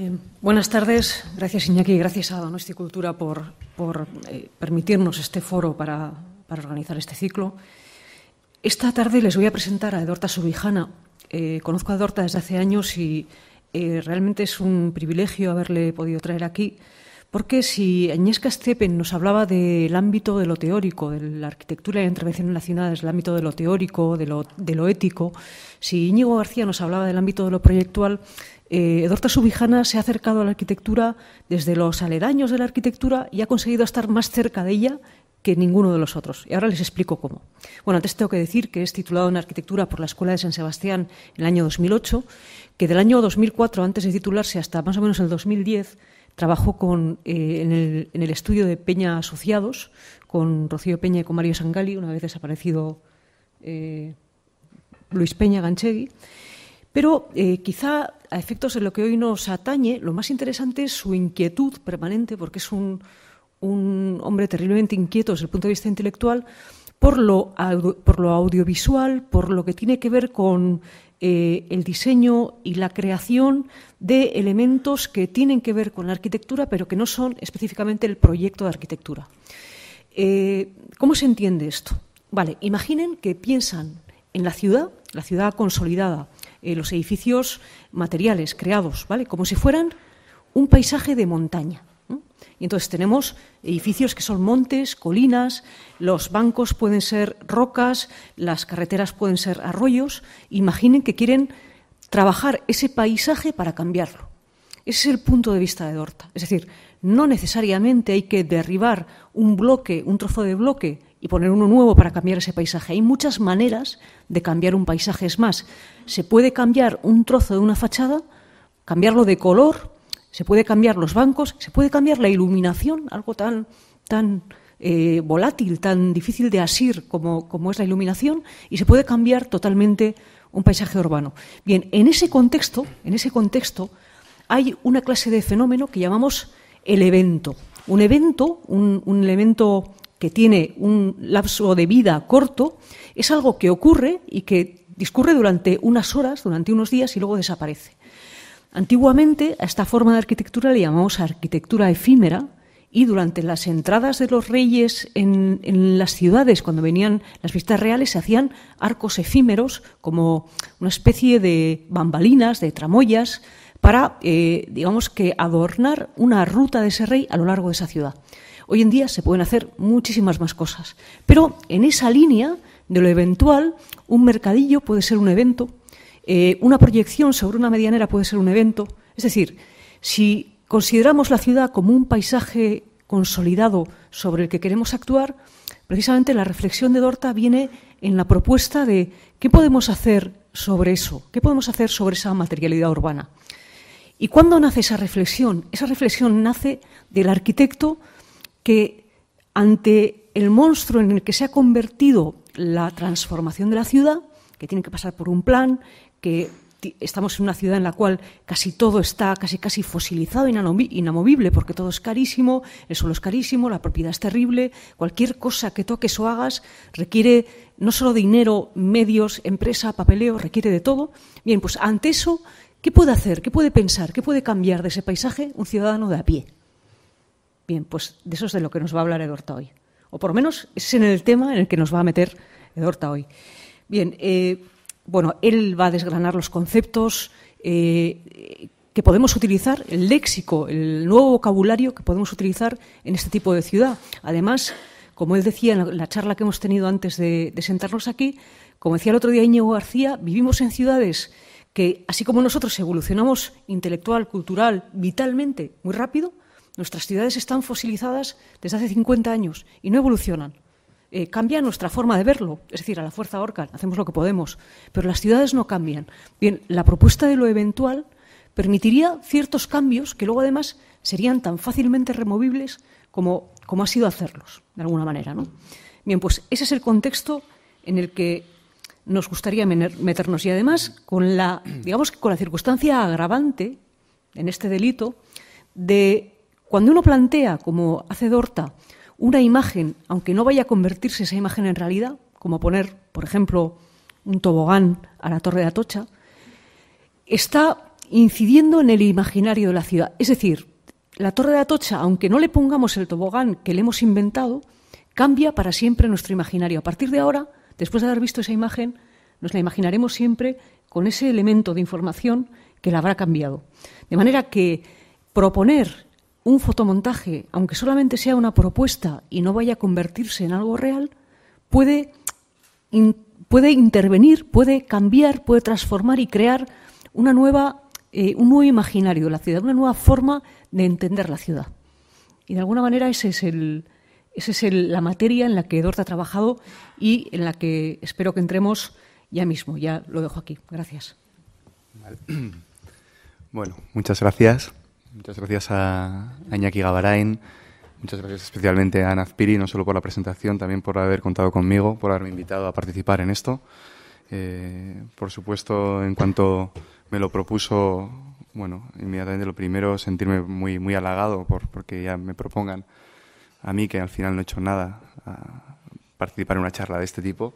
Eh, buenas tardes. Gracias, Iñaki. Gracias a Donosti Cultura por, eh, permitirnos este foro para, organizar este ciclo. Esta tarde les voy a presentar a Edorta Subijana. Eh, conozco a Edorta desde hace años y realmente es un privilegio haberle podido traer aquí, porque si Añesca Stepen nos hablaba del ámbito de lo teórico, de la arquitectura y la intervención en la ciudad, es el ámbito de lo teórico, de lo, de lo ético, si Íñigo García nos hablaba del ámbito de lo proyectual, eh, Edorta Subijana se ha acercado a la arquitectura desde los aledaños de la arquitectura y ha conseguido estar más cerca de ella que ninguno de los otros. Y ahora les explico cómo. Bueno, antes tengo que decir que es titulado en Arquitectura por la Escuela de San Sebastián en el año 2008, que del año 2004, antes de titularse, hasta más o menos el 2010, trabajó con, eh, en, el, estudio de Peña Asociados, con Rocío Peña y con Mario Sangali, una vez desaparecido eh, Luis Peña Ganchegui. Pero eh, quizá a efectos de lo que hoy nos atañe, lo más interesante es su inquietud permanente, porque es un, hombre terriblemente inquieto desde el punto de vista intelectual, por lo, por lo audiovisual, por lo que tiene que ver con eh, el diseño y la creación de elementos que tienen que ver con la arquitectura, pero que no son específicamente el proyecto de arquitectura. Eh, ¿Cómo se entiende esto? Vale, imaginen que piensan en la ciudad, la ciudad consolidada, eh, los edificios materiales creados, ¿vale? Como si fueran un paisaje de montaña. Y entonces tenemos edificios que son montes, colinas, los bancos pueden ser rocas, las carreteras pueden ser arroyos. Imaginen que quieren trabajar ese paisaje para cambiarlo. Ese es el punto de vista de Dorta. Es decir, no necesariamente hay que derribar un bloque, un trozo de bloque y poner uno nuevo para cambiar ese paisaje. Hay muchas maneras de cambiar un paisaje. Es más, se puede cambiar un trozo de una fachada, cambiarlo de color, se puede cambiar los bancos, se puede cambiar la iluminación, algo tan, tan eh, volátil, tan difícil de asir como, como es la iluminación, y se puede cambiar totalmente un paisaje urbano. Bien, en ese contexto, en ese contexto, hay una clase de fenómeno que llamamos el evento. Un evento, un elemento que tiene un lapso de vida corto, es algo que ocurre y que discurre durante unas horas, durante unos días y luego desaparece. Antiguamente a esta forma de arquitectura le llamamos arquitectura efímera y durante las entradas de los reyes en, las ciudades, cuando venían las vistas reales, se hacían arcos efímeros como una especie de bambalinas, de tramoyas, para, eh, digamos que, adornar una ruta de ese rey a lo largo de esa ciudad. Hoy en día se pueden hacer muchísimas más cosas. Pero en esa línea de lo eventual, un mercadillo puede ser un evento, eh, una proyección sobre una medianera puede ser un evento. Es decir, si consideramos la ciudad como un paisaje consolidado sobre el que queremos actuar, precisamente la reflexión de Dorta viene en la propuesta de qué podemos hacer sobre eso, qué podemos hacer sobre esa materialidad urbana. ¿Y cuándo nace esa reflexión? Esa reflexión nace del arquitecto que ante el monstruo en el que se ha convertido la transformación de la ciudad, que tiene que pasar por un plan, que estamos en una ciudad en la cual casi todo está casi casi fosilizado, inamovible, porque todo es carísimo, el suelo es carísimo, la propiedad es terrible, cualquier cosa que toques o hagas requiere no solo dinero, medios, empresa, papeleo, requiere de todo. Bien, pues ante eso, ¿qué puede hacer? ¿Qué puede pensar? ¿Qué puede cambiar de ese paisaje un ciudadano de a pie? Bien, pues de eso es de lo que nos va a hablar Edorta hoy. O por lo menos es en el tema en el que nos va a meter Edorta hoy. Bien, eh, bueno, él va a desgranar los conceptos eh, que podemos utilizar, el léxico, el nuevo vocabulario que podemos utilizar en este tipo de ciudad. Además, como él decía en la charla que hemos tenido antes de, de sentarnos aquí, como decía el otro día Íñigo García, vivimos en ciudades que, así como nosotros evolucionamos intelectual, cultural, vitalmente, muy rápido, Nuestras ciudades están fosilizadas desde hace 50 años y no evolucionan. Eh, cambia nuestra forma de verlo, es decir, a la fuerza orca, hacemos lo que podemos, pero las ciudades no cambian. Bien, la propuesta de lo eventual permitiría ciertos cambios que luego además serían tan fácilmente removibles como, como ha sido hacerlos, de alguna manera. Bien, pues ese es el contexto en el que nos gustaría meternos y además con la, digamos, con la circunstancia agravante en este delito de cuando uno plantea, como hace Dorta, una imagen, aunque no vaya a convertirse esa imagen en realidad, como poner, por ejemplo, un tobogán a la Torre de Atocha, está incidiendo en el imaginario de la ciudad. Es decir, la Torre de Atocha, aunque no le pongamos el tobogán que le hemos inventado, cambia para siempre nuestro imaginario. A partir de ahora, después de haber visto esa imagen, nos la imaginaremos siempre con ese elemento de información que la habrá cambiado. De manera que proponer un fotomontaje, aunque solamente sea una propuesta y no vaya a convertirse en algo real, puede, intervenir, puede cambiar, puede transformar y crear una nueva, eh, un nuevo imaginario de la ciudad, una nueva forma de entender la ciudad. Y de alguna manera ese es el, esa es el, la materia en la que Dorte ha trabajado y en la que espero que entremos ya mismo. Ya lo dejo aquí. Gracias. Bueno, muchas gracias. Muchas gracias a, a Iñaki Gabarain. Muchas gracias especialmente a Nazpiri, no solo por la presentación, también por haber contado conmigo, por haberme invitado a participar en esto. Eh, por supuesto, en cuanto me lo propuso, bueno, inmediatamente lo primero, sentirme muy, muy halagado por, porque ya me propongan a mí, que al final no he hecho nada, a participar en una charla de este tipo.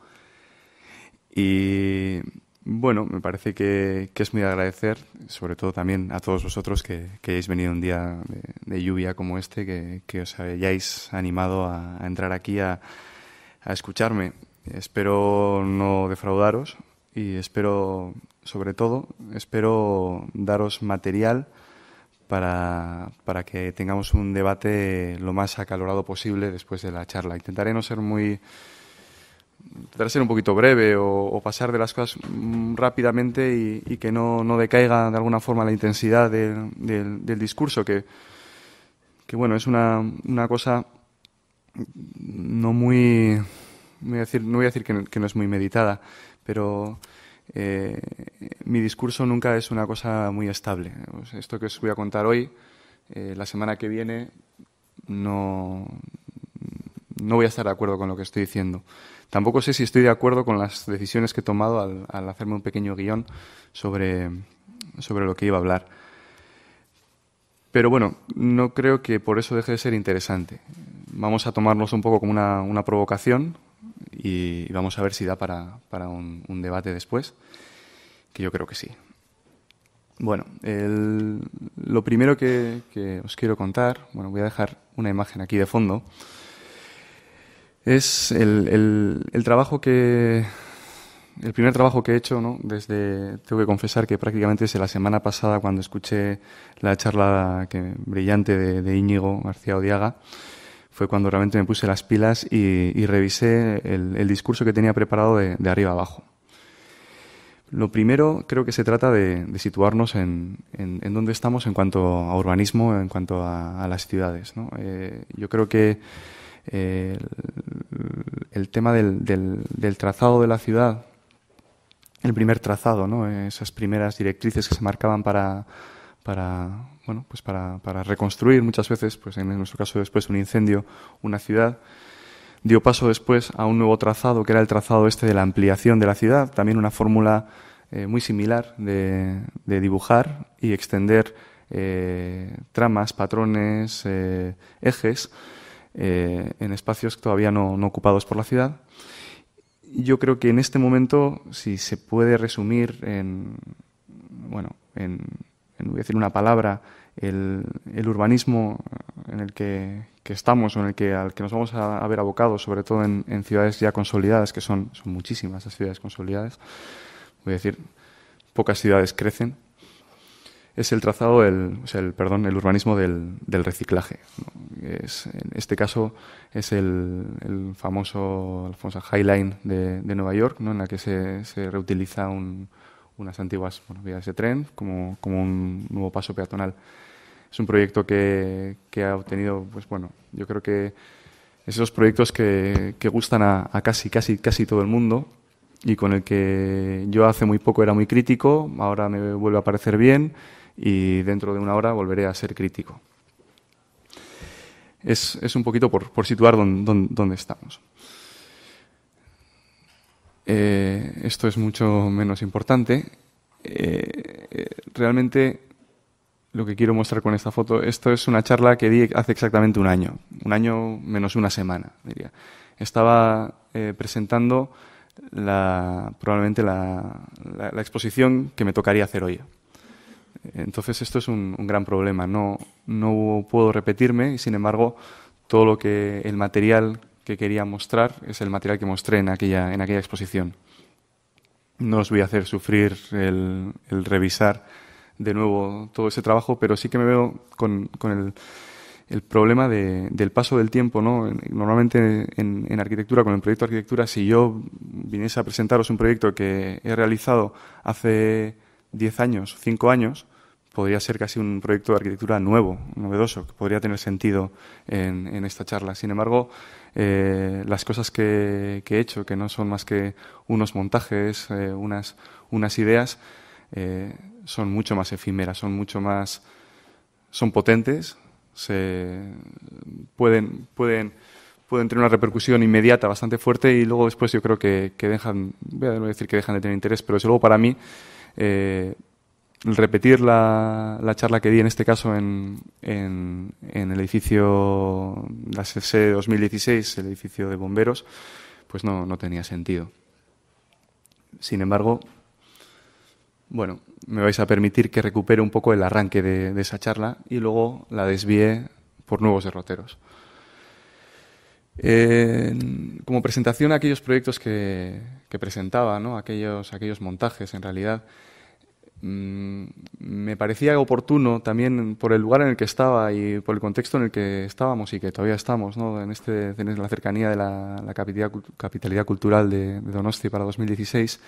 Y bueno, me parece que, es muy agradecer, sobre todo también a todos vosotros que, hayáis venido un día de, lluvia como este, que, os hayáis animado a, entrar aquí a, a, escucharme. Espero no defraudaros y espero, sobre todo, espero daros material para, para que tengamos un debate lo más acalorado posible después de la charla. Intentaré no ser muy tratar de ser un poquito breve o, pasar de las cosas mm, rápidamente y, que no, decaiga de alguna forma la intensidad del discurso, que, que bueno, es una, una, cosa no muy, no voy a decir, no voy a decir que, no es muy meditada, pero eh, mi discurso nunca es una cosa muy estable. Esto que os voy a contar hoy, eh, la semana que viene, no, no voy a estar de acuerdo con lo que estoy diciendo. Tampoco sé si estoy de acuerdo con las decisiones que he tomado al, hacerme un pequeño guión sobre, sobre lo que iba a hablar. Pero bueno, no creo que por eso deje de ser interesante. Vamos a tomarnos un poco como una, provocación y vamos a ver si da para, un, debate después, que yo creo que sí. Bueno, lo primero que, que, os quiero contar, bueno, voy a dejar una imagen aquí de fondo es el, trabajo que, el primer trabajo que he hecho, ¿no? desde, tengo que confesar que prácticamente desde la semana pasada, cuando escuché la charla brillante de, Íñigo García Odiaga, fue cuando realmente me puse las pilas y, revisé el, discurso que tenía preparado de, arriba abajo. Lo primero, creo que se trata de, situarnos en, en, dónde estamos en cuanto a urbanismo, en cuanto a, las ciudades. Eh, yo creo que eh, el, tema del, trazado de la ciudad, el primer trazado, ¿no? esas primeras directrices que se marcaban para, bueno, pues para, reconstruir muchas veces, pues en nuestro caso después un incendio, una ciudad, dio paso después a un nuevo trazado, que era el trazado este de la ampliación de la ciudad, también una fórmula eh, muy similar de, dibujar y extender eh, tramas, patrones, ejes eh, en espacios todavía no, ocupados por la ciudad. Yo creo que en este momento, si se puede resumir en, bueno, en, voy a decir una palabra, el, urbanismo en el que, estamos o en el que, al que nos vamos a, haber ver abocados, sobre todo en, en, ciudades ya consolidadas, que son, son muchísimas las ciudades consolidadas, voy a decir, pocas ciudades crecen, es el trazado, el, perdón, el urbanismo del, del reciclaje. Es, en este caso es el, el famoso, Alfonso Highline de, de, Nueva York, ¿no? en la que se, se reutiliza un, unas antiguas vías de tren como, como, un nuevo paso peatonal. Es un proyecto que, que, ha obtenido, pues bueno, yo creo que es esos proyectos que, que gustan a, a casi, casi, casi todo el mundo y con el que yo hace muy poco era muy crítico, ahora me vuelve a parecer bien y dentro de una hora volveré a ser crítico. Es, un poquito por, situar dónde estamos. Eh, esto es mucho menos importante. Eh, eh, realmente lo que quiero mostrar con esta foto, esto es una charla que di hace exactamente un año, un año menos una semana, diría. Estaba presentando probablemente la exposición que me tocaría hacer hoy, entonces esto es un, gran problema. No, puedo repetirme sin embargo todo lo que el material que quería mostrar es el material que mostré en aquella, en aquella exposición. No os voy a hacer sufrir el, revisar de nuevo todo ese trabajo, pero sí que me veo con, el, problema del paso del tiempo. ¿no? Normalmente en, en, arquitectura, con el proyecto de arquitectura, si yo viniese a presentaros un proyecto que he realizado hace 10 años, 5 años, podría ser casi un proyecto de arquitectura nuevo, novedoso, que podría tener sentido en, esta charla. Sin embargo, eh, las cosas que, he hecho, que no son más que unos montajes, eh, unas, ideas, eh, son mucho más efímeras, son mucho más. son potentes, pueden, pueden, pueden tener una repercusión inmediata bastante fuerte y luego después yo creo que, dejan, voy a decir que dejan de tener interés, pero desde luego para mí repetir la, charla que di en este caso en, el edificio, la CC 2016, el edificio de bomberos, pues no, tenía sentido. Sin embargo, bueno, me vais a permitir que recupere un poco el arranque de, esa charla y luego la desvíe por nuevos derroteros. como presentación a aquellos proyectos que, presentaba, ¿no? aquellos montajes en realidad, Mm, me parecía oportuno también por el lugar en el que estaba y por el contexto en el que estábamos y que todavía estamos, ¿no? en, este, en la cercanía de la, capitalidad, cultural de, Donostia Donosti para 2016,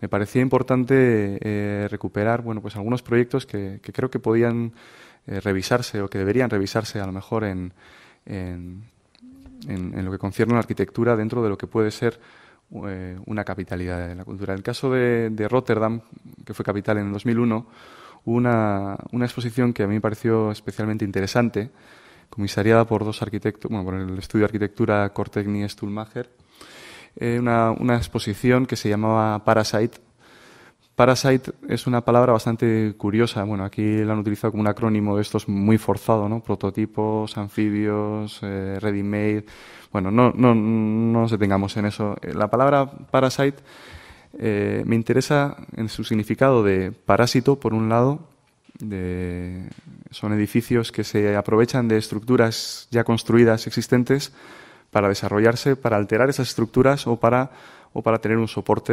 me parecía importante eh, recuperar bueno, pues algunos proyectos que, creo que podían eh, revisarse o que deberían revisarse a lo mejor en, en, en, en lo que concierne a la arquitectura dentro de lo que puede ser eh, una capitalidad de la cultura. En el caso de, Rotterdam, que fue capital en 2001, hubo una, exposición que a mí me pareció especialmente interesante, comisariada por dos arquitectos, bueno, por el estudio de arquitectura Cortegni Stulmacher, eh, una, una exposición que se llamaba Parasite, Parasite es una palabra bastante curiosa. Bueno, aquí la han utilizado como un acrónimo de estos muy forzado, ¿no? Prototipos, anfibios, eh, ready-made. Bueno, no, no, no nos detengamos en eso. Eh, la palabra parasite eh, me interesa en su significado de parásito, por un lado. son edificios que se aprovechan de estructuras ya construidas existentes para desarrollarse, para alterar esas estructuras o para o para tener un soporte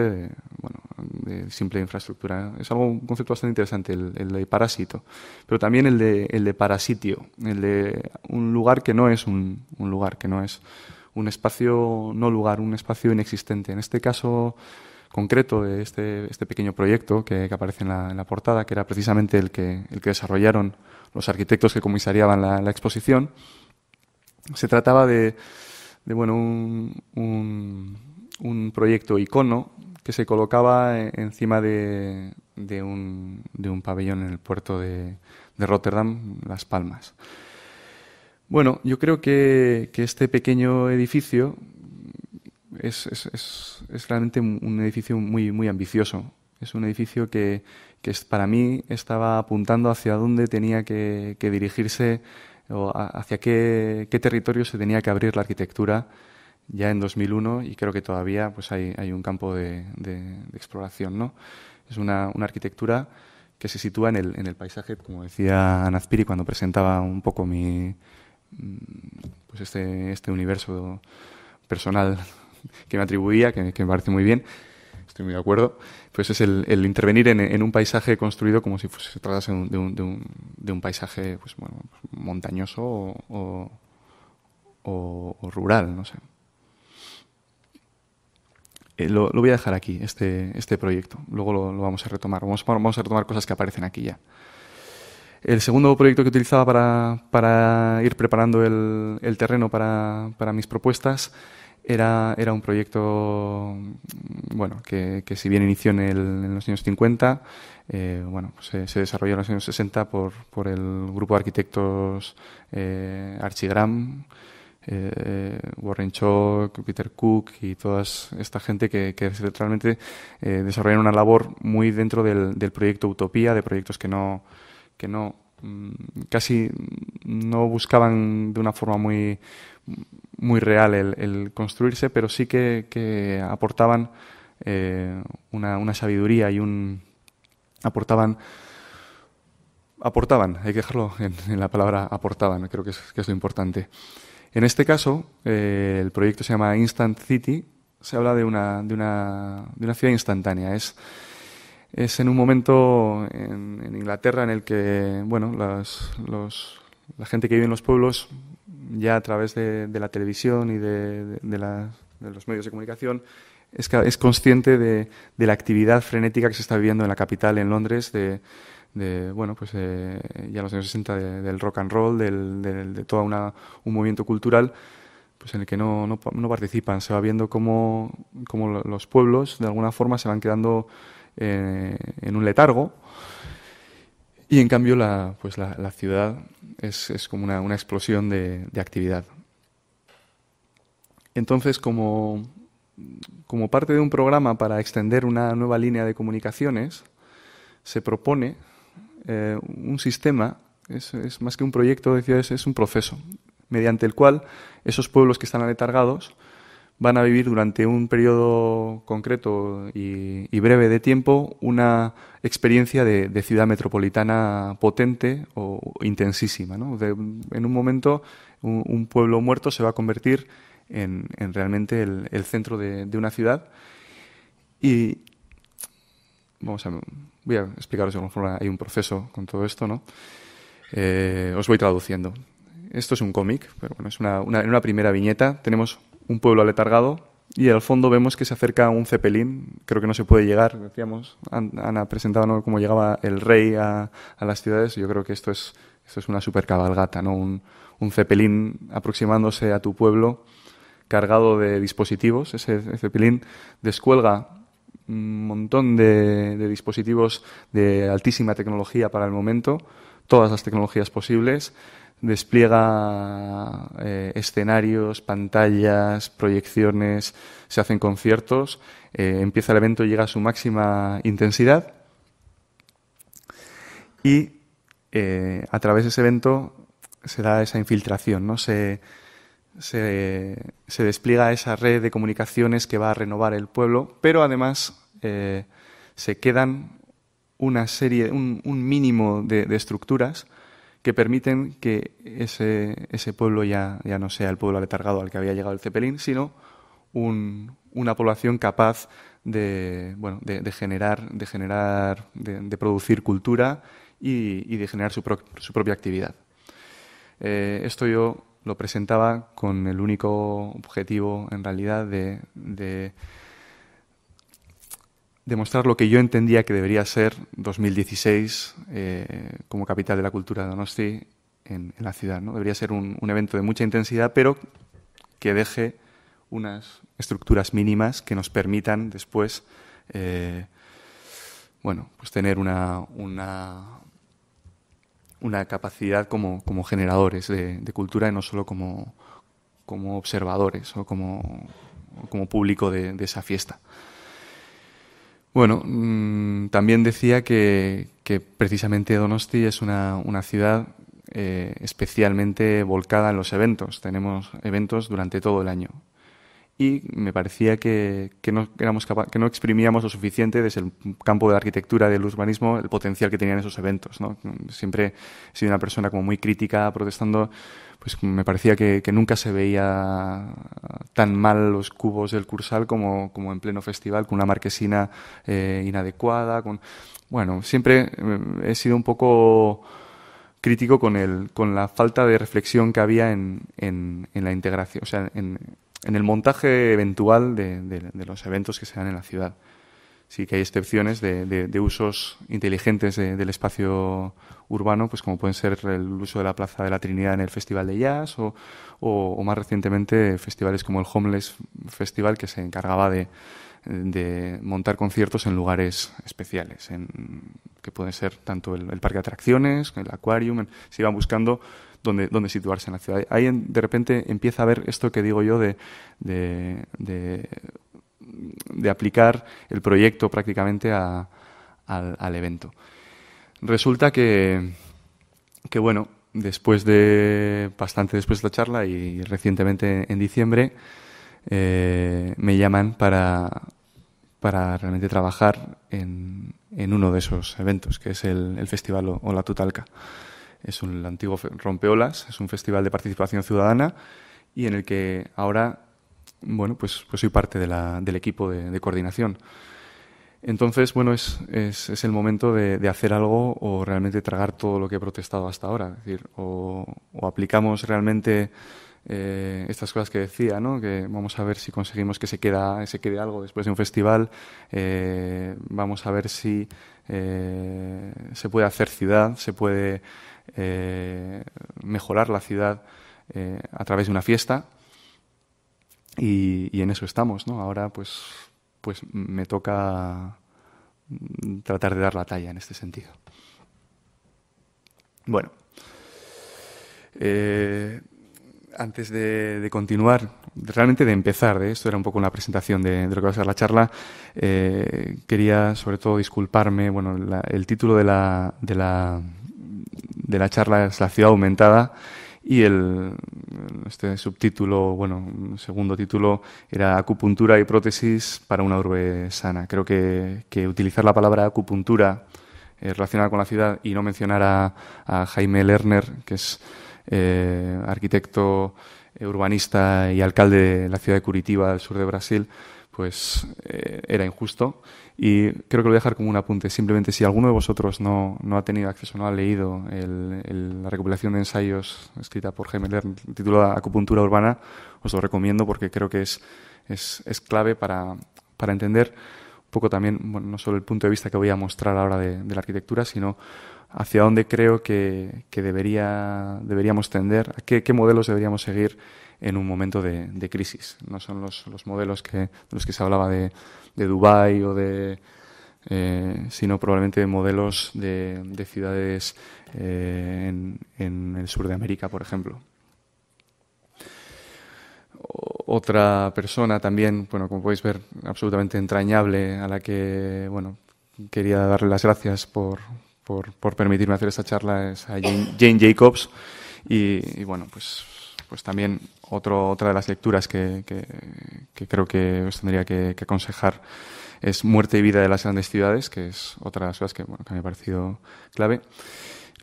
de, simple infraestructura. Es algo, un concepto bastante interesante, el, de parásito, pero también el de, el parasitio, el de un lugar que no es un, lugar, que no es un espacio no lugar, un espacio inexistente. En este caso concreto de este, este pequeño proyecto que, aparece en la, portada, que era precisamente el que, el que desarrollaron los arquitectos que comisariaban la, exposición, se trataba de, bueno, un un proyecto icono que se colocaba encima de, un, pabellón en el puerto de, Rotterdam, Las Palmas. Bueno, yo creo que, este pequeño edificio es, realmente un edificio muy, ambicioso. Es un edificio que, que para mí estaba apuntando hacia dónde tenía que, dirigirse o hacia qué territorio se tenía que abrir la arquitectura ya en 2001 y creo que todavía pues hay, hay un campo de, exploración. ¿no? Es una, arquitectura que se sitúa en el, en el paisaje, como decía Anazpiri, cuando presentaba un poco mi, mm, pues este, este universo personal que me atribuía, que, me parece muy bien estoy muy de acuerdo, pues es el, intervenir en, un paisaje construido como si fuese, se tratase de un, de un, paisaje pues, bueno, montañoso o, o, rural, no sé. Eh, lo, voy a dejar aquí, este, este proyecto. Luego lo, vamos a retomar. Vamos, vamos, a retomar cosas que aparecen aquí ya. El segundo proyecto que utilizaba para, ir preparando el, terreno para, mis propuestas era, era un proyecto mm, bueno, que, si bien inició en, los años 50, eh, bueno, se, pues, eh, se, desarrolló en los años 60 por, el grupo de arquitectos Archigram, eh, Warren Chalk, Peter Cook y toda esta gente que, que realmente eh, desarrollan una labor muy dentro del, proyecto Utopía, de proyectos que no, que no mm, casi no buscaban de una forma muy, muy real el, construirse, pero sí que, aportaban eh, una, sabiduría y un aportaban aportaban, hay que dejarlo en, la palabra aportaban, creo que es lo importante. En este caso, eh, el proyecto se llama Instant City, se habla de una, de una, de una ciudad instantánea. Es, es en un momento en, Inglaterra en el que bueno, las, la gente que vive en los pueblos, ya a través de, la televisión y de, los medios de comunicación, es, es consciente de, la actividad frenética que se está viviendo en la capital, en Londres, de de bueno pues eh, ya los años 60 del rock and roll del, de todo un movimiento cultural pues en el que no, no, no participan se va viendo cómo, los pueblos de alguna forma se van quedando eh, en un letargo y en cambio la, pues la, la ciudad es, es, como una, una explosión de, de, actividad entonces como como parte de un programa para extender una nueva línea de comunicaciones se propone eh, un sistema, es, más que un proyecto, decía, es, un proceso, mediante el cual esos pueblos que están aletargados van a vivir durante un periodo concreto y, breve de tiempo una experiencia de, ciudad metropolitana potente o intensísima. en un momento un, pueblo muerto se va a convertir en, realmente el, centro de, de, una ciudad y vamos a voy a explicaros de alguna forma, hay un proceso con todo esto, ¿no? Eh, os voy traduciendo. Esto es un cómic, pero bueno, es una, una, en una primera viñeta tenemos un pueblo aletargado y al fondo vemos que se acerca un cepelín, creo que no se puede llegar, decíamos, Ana presentado cómo llegaba el rey a, a, las ciudades, yo creo que esto es, esto es una super cabalgata, ¿no? un, un cepelín aproximándose a tu pueblo cargado de dispositivos, ese, ese cepelín descuelga un montón de, dispositivos de altísima tecnología para el momento, todas las tecnologías posibles despliega eh, escenarios, pantallas, proyecciones, se hacen conciertos, eh, empieza el evento, llega a su máxima intensidad y eh, a través de ese evento se da esa infiltración, ¿no? se, se, despliega esa red de comunicaciones que va a renovar el pueblo, pero además eh, se quedan una serie, un, mínimo de, estructuras que permiten que ese, pueblo ya, ya, no sea el pueblo aletargado al que había llegado el cepelín sino una población capaz de, bueno, de, generar, de, generar de, producir cultura y, de generar su, propia actividad. Eh, esto yo lo presentaba con el único objetivo, en realidad, de, demostrar lo que yo entendía que debería ser 2016 eh, como capital de la cultura de Donosti en, la ciudad. ¿no? Debería ser un, evento de mucha intensidad, pero que deje unas estructuras mínimas que nos permitan después eh, bueno, pues tener una, una capacidad como, generadores de, cultura y no solo como, observadores o como, público de, esa fiesta. Bueno, mm, también decía que, precisamente Donosti es una, ciudad eh, especialmente volcada en los eventos. Tenemos eventos durante todo el año y me parecía que, que no, éramos que no exprimíamos lo suficiente desde el campo de la arquitectura, del urbanismo, el potencial que tenían esos eventos. Siempre he sido una persona como muy crítica, protestando, pues me parecía que, nunca se veía tan mal los cubos del Cursal como, como en pleno festival, con una marquesina eh, inadecuada. Con... Bueno, siempre eh, he sido un poco crítico con, el, con la falta de reflexión que había en, en, la integración, sea, en el montaje eventual de, los eventos que se dan en la ciudad. Sí que hay excepciones de, usos inteligentes del espacio urbano, pues como pueden ser el uso de la Plaza de la Trinidad en el Festival de Jazz o, más recientemente festivales como el Homeless Festival que se encargaba de, montar conciertos en lugares especiales, en, que pueden ser tanto el, parque de atracciones, el Aquarium... se iban buscando ...donde situarse en la ciudad. Ahí de repente empieza a haber esto que digo yo de, aplicar el proyecto prácticamente al, evento. Resulta que, que, bueno, después de, bastante después de la charla y recientemente en diciembre, eh, me llaman para, realmente trabajar en, uno de esos eventos, que es el, festival o la Tutalca es un antiguo rompeolas, es un festival de participación ciudadana y en el que ahora, bueno, pues, pues soy parte del equipo de, coordinación. Entonces, bueno, es, el momento de, hacer algo o realmente tragar todo lo que he protestado hasta ahora. Es decir, o, aplicamos realmente eh, estas cosas que decía, ¿no? que vamos a ver si conseguimos que se, queda, se quede algo después de un festival, eh, vamos a ver si eh, se puede hacer ciudad, se puede eh, mejorar la ciudad eh, a través de una fiesta. Y, en eso estamos, Ahora, pues, pues me toca mm, tratar de dar la talla en este sentido. Bueno, eh, antes de, continuar, realmente de empezar, de esto era un poco una presentación de, lo que va a ser la charla, quería sobre todo disculparme, bueno, el título de la, de la charla es la ciudad aumentada y el, este subtítulo, bueno, segundo título era acupuntura y prótesis para una urbe sana. Creo que, utilizar la palabra acupuntura eh, relacionada con la ciudad y no mencionar a, Jaime Lerner, que es eh, arquitecto, urbanista y alcalde de la ciudad de Curitiba, del sur de Brasil, pues eh, era injusto. Y creo que lo voy a dejar como un apunte. Simplemente, si alguno de vosotros no, ha tenido acceso, no ha leído la recopilación de ensayos escrita por Gemeler titulada Acupuntura Urbana, os lo recomiendo porque creo que es, es, clave para, entender un poco también, no solo el punto de vista que voy a mostrar ahora de, la arquitectura, sino hacia dónde creo que, debería, deberíamos tender, qué modelos deberíamos seguir en un momento de, crisis. No son los, los, modelos que, de los que se hablaba de, de Dubái o de... Eh, sino probablemente modelos de, de ciudades eh, en, en, el sur de América, por ejemplo. otra persona también, bueno, como podéis ver, absolutamente entrañable, a la que, bueno, quería darle las gracias por, por, por permitirme hacer esta charla, es a Jane, Jacobs. y, bueno, pues pues también otra de las lecturas que, creo que os tendría que, aconsejar es Muerte y vida de las grandes ciudades, que es otra de las cosas que, me ha parecido clave.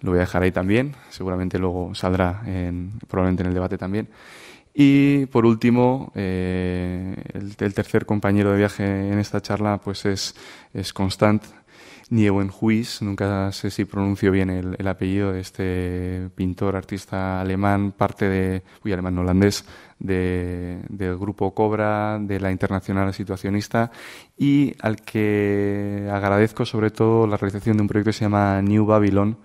Lo voy a dejar ahí también, seguramente luego saldrá en, probablemente en el debate también. Y por último, eh, el, tercer compañero de viaje en esta charla pues es, es Constant, Nieuwenhuis, nunca sé si pronuncio bien el, apellido de este pintor, artista alemán, parte de, uy, alemán holandés, del grupo Cobra, de la Internacional Situacionista, y al que agradezco sobre todo la realización de un proyecto que se llama New Babylon,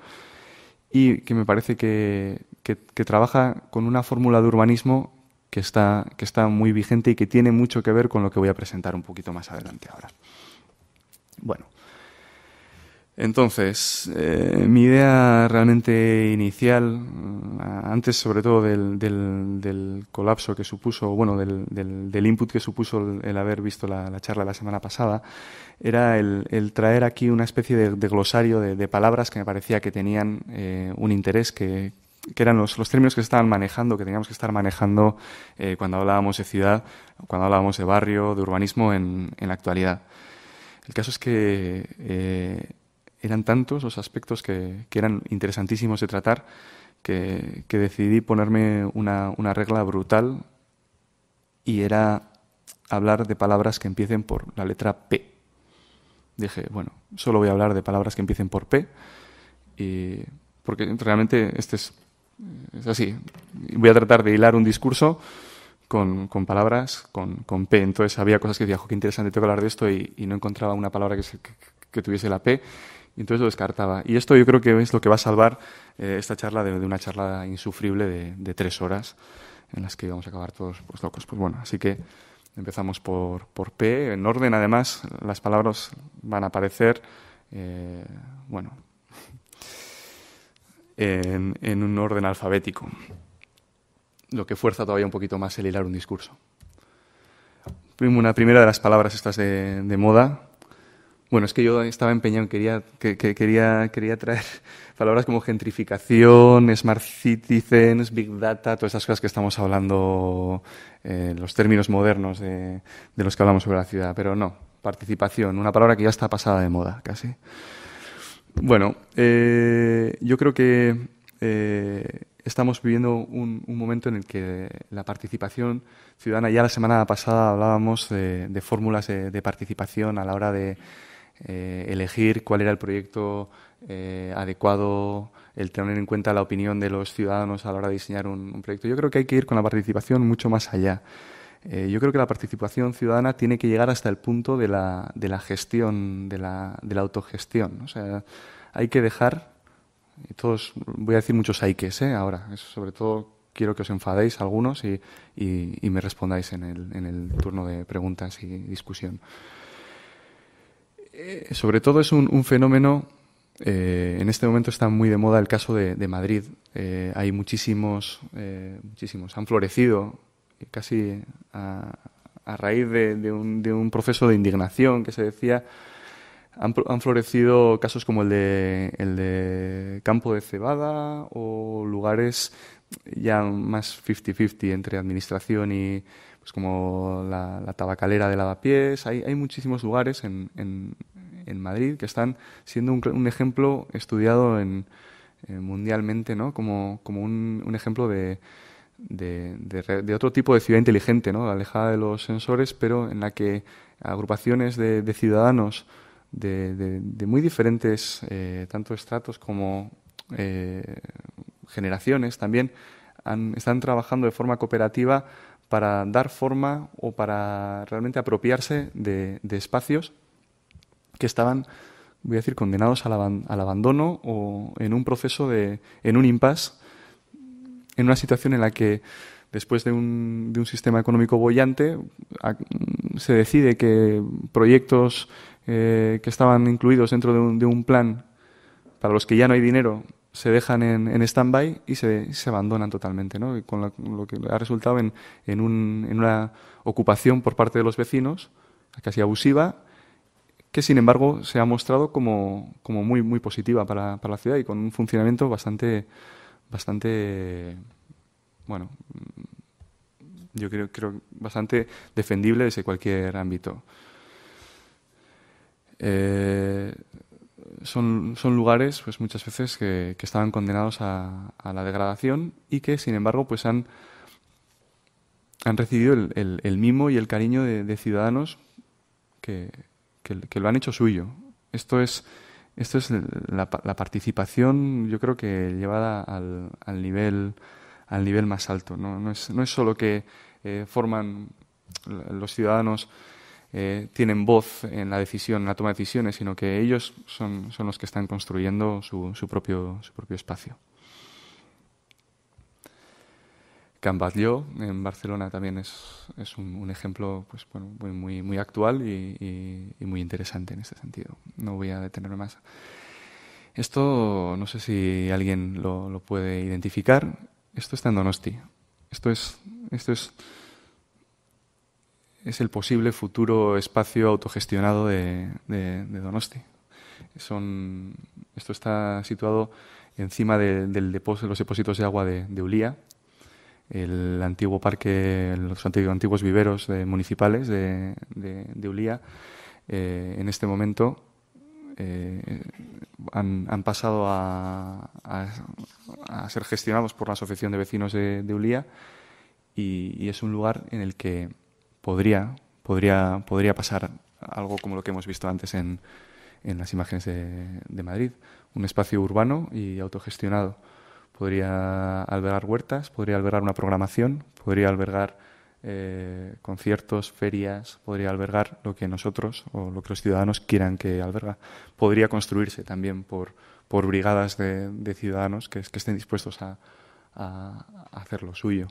y que me parece que, trabaja con una fórmula de urbanismo que está, que está muy vigente y que tiene mucho que ver con lo que voy a presentar un poquito más adelante ahora. Bueno, entonces, eh, mi idea realmente inicial, eh, antes sobre todo del, colapso que supuso, bueno, del, input que supuso el, haber visto la, charla la semana pasada, era el, traer aquí una especie de, glosario de, palabras que me parecía que tenían eh, un interés, que, eran los, los, términos que se estaban manejando, que teníamos que estar manejando cuando hablábamos de ciudad, cuando hablábamos de barrio, de urbanismo en, en la actualidad. El caso es que eran tantos los aspectos que, eran interesantísimos de tratar que, decidí ponerme una, regla brutal y era hablar de palabras que empiecen por la letra P. Dije, bueno, solo voy a hablar de palabras que empiecen por P, porque realmente este es, es así. Voy a tratar de hilar un discurso con, palabras, con, P. Entonces había cosas que decía, qué interesante, tengo que hablar de esto y, no encontraba una palabra que, tuviese la P. Y entonces lo descartaba. Y esto yo creo que es lo que va a salvar eh, esta charla de, una charla insufrible de, tres horas en las que vamos a acabar todos pues, locos. Pues bueno, así que empezamos por, P. En orden, además, las palabras van a aparecer, eh, bueno, en, un orden alfabético, lo que fuerza todavía un poquito más el hilar un discurso. Una primera de las palabras estas de moda bueno, es que yo estaba empeñado, quería, que, quería, quería traer palabras como gentrificación, smart citizens, big data, todas esas cosas que estamos hablando, eh, los términos modernos de, los que hablamos sobre la ciudad, pero no, participación, una palabra que ya está pasada de moda casi. Bueno, eh, yo creo que eh, estamos viviendo un, momento en el que la participación ciudadana, ya la semana pasada hablábamos de, fórmulas de participación a la hora de eh, elegir cuál era el proyecto eh, adecuado, el tener en cuenta la opinión de los ciudadanos a la hora de diseñar un, proyecto. Yo creo que hay que ir con la participación mucho más allá. Eh, yo creo que la participación ciudadana tiene que llegar hasta el punto de la, de la gestión, de la, de la autogestión. O sea, hay que dejar, todos, voy a decir muchos hay que, ahora, sobre todo quiero que os enfadéis algunos y, y me respondáis en el, en el turno de preguntas y discusión. Eh, sobre todo es un, fenómeno, eh, en este momento está muy de moda el caso de, Madrid. Eh, hay muchísimos, muchísimos, han florecido casi a, raíz de, un, proceso de indignación que se decía. Han, florecido casos como el de, el de Campo de Cebada o lugares ya más 50-50 entre administración y, ...es pues como la, tabacalera de lavapiés. Hay, muchísimos lugares en, en, Madrid que están siendo un, ejemplo estudiado eh, mundialmente, ¿no? Como, un, ejemplo de, otro tipo de ciudad inteligente, ¿no? alejada de los sensores, pero en la que agrupaciones de, ciudadanos de, muy diferentes, eh, tanto estratos como eh, generaciones también, están trabajando de forma cooperativa para dar forma o para realmente apropiarse de, espacios que estaban, voy a decir, condenados al, abandono o en un proceso de, en un impasse, en una situación en la que después de un, sistema económico bollante se decide que proyectos eh, que estaban incluidos dentro de un plan para los que ya no hay dinero se dejan en, en stand-by y se, abandonan totalmente, ¿no? con lo, que ha resultado en, en, una ocupación por parte de los vecinos, casi abusiva, que sin embargo se ha mostrado como, muy, muy positiva para, la ciudad y con un funcionamiento bastante, bastante bueno, yo creo, creo bastante defendible desde cualquier ámbito. Eh, son, lugares, pues muchas veces, que, estaban condenados a, a, la degradación y que, sin embargo, pues han, han recibido el, el, mimo y el cariño de, ciudadanos que, lo han hecho suyo. Esto es, esto es la, participación, yo creo que llevada al, al, nivel, al nivel más alto. No, es, no es solo que eh, forman los ciudadanos eh, tienen voz en la decisión, en la toma de decisiones, sino que ellos son, los que están construyendo su, propio, su propio espacio. Can en Barcelona también es, un, ejemplo pues, muy, muy, actual y, muy interesante en este sentido. No voy a detenerme más. Esto, no sé si alguien lo, puede identificar, esto está en Donosti. Esto es, esto es es el posible futuro espacio autogestionado de, Donosti. esto está situado encima de, los depósitos de agua de, Ulía, el antiguo parque, los antiguos viveros municipales de, Ulía. Eh, en este momento eh, han, pasado a, ser gestionados por la Asociación de Vecinos de, Ulía y es un lugar en el que podría, pasar algo como lo que hemos visto antes en, las imágenes de, Madrid. Un espacio urbano y autogestionado. Podría albergar huertas, podría albergar una programación, podría albergar eh, conciertos, ferias, podría albergar lo que nosotros o lo que los ciudadanos quieran que alberga. Podría construirse también por, brigadas de, ciudadanos que, estén dispuestos a hacer lo suyo.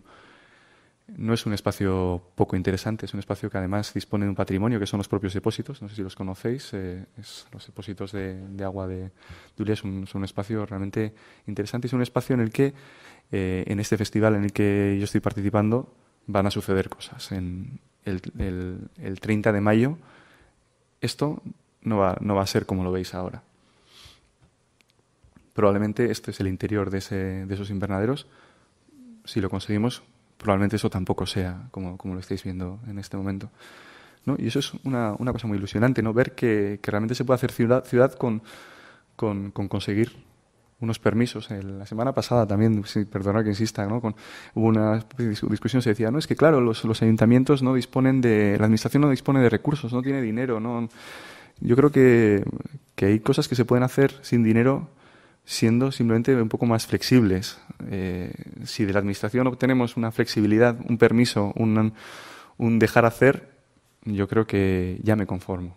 No es un espacio poco interesante, es un espacio que además dispone de un patrimonio que son los propios depósitos, no sé si los conocéis, eh, los depósitos de, agua de Dulia, es un, espacio realmente interesante, es un espacio en el que, eh, en este festival en el que yo estoy participando, van a suceder cosas. el, 30 de mayo esto no va, a ser como lo veis ahora. Probablemente este es el interior de esos invernaderos, si lo conseguimos probablemente eso tampoco sea como, lo estáis viendo en este momento. Y eso es una, cosa muy ilusionante, ¿no? ver que, realmente se puede hacer ciudad, ciudad con, conseguir unos permisos. la semana pasada también, perdona que insista, ¿no? Con, hubo una discusión, se decía, no, es que claro, los, ayuntamientos no disponen de, la administración no dispone de recursos, no tiene dinero. no Yo creo que, que hay cosas que se pueden hacer sin dinero siendo simplemente un poco más flexibles. Eh, si de la Administración obtenemos una flexibilidad, un permiso, un, dejar hacer, yo creo que ya me conformo.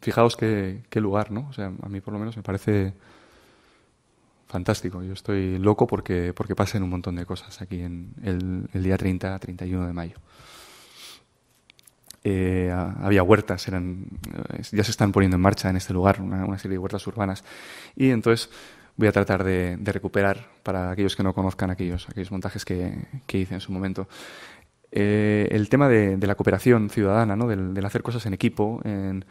Fijaos qué, lugar, ¿no? O sea, a mí por lo menos me parece fantástico. Yo estoy loco porque, pasen un montón de cosas aquí en el, el día 30-31 de mayo. Eh, había huertas, eran, eh, ya se están poniendo en marcha en este lugar una, serie de huertas urbanas. Y entonces voy a tratar de, recuperar para aquellos que no conozcan aquellos, aquellos montajes que, hice en su momento. Eh, el tema de, la cooperación ciudadana, ¿no? del, del hacer cosas en equipo, en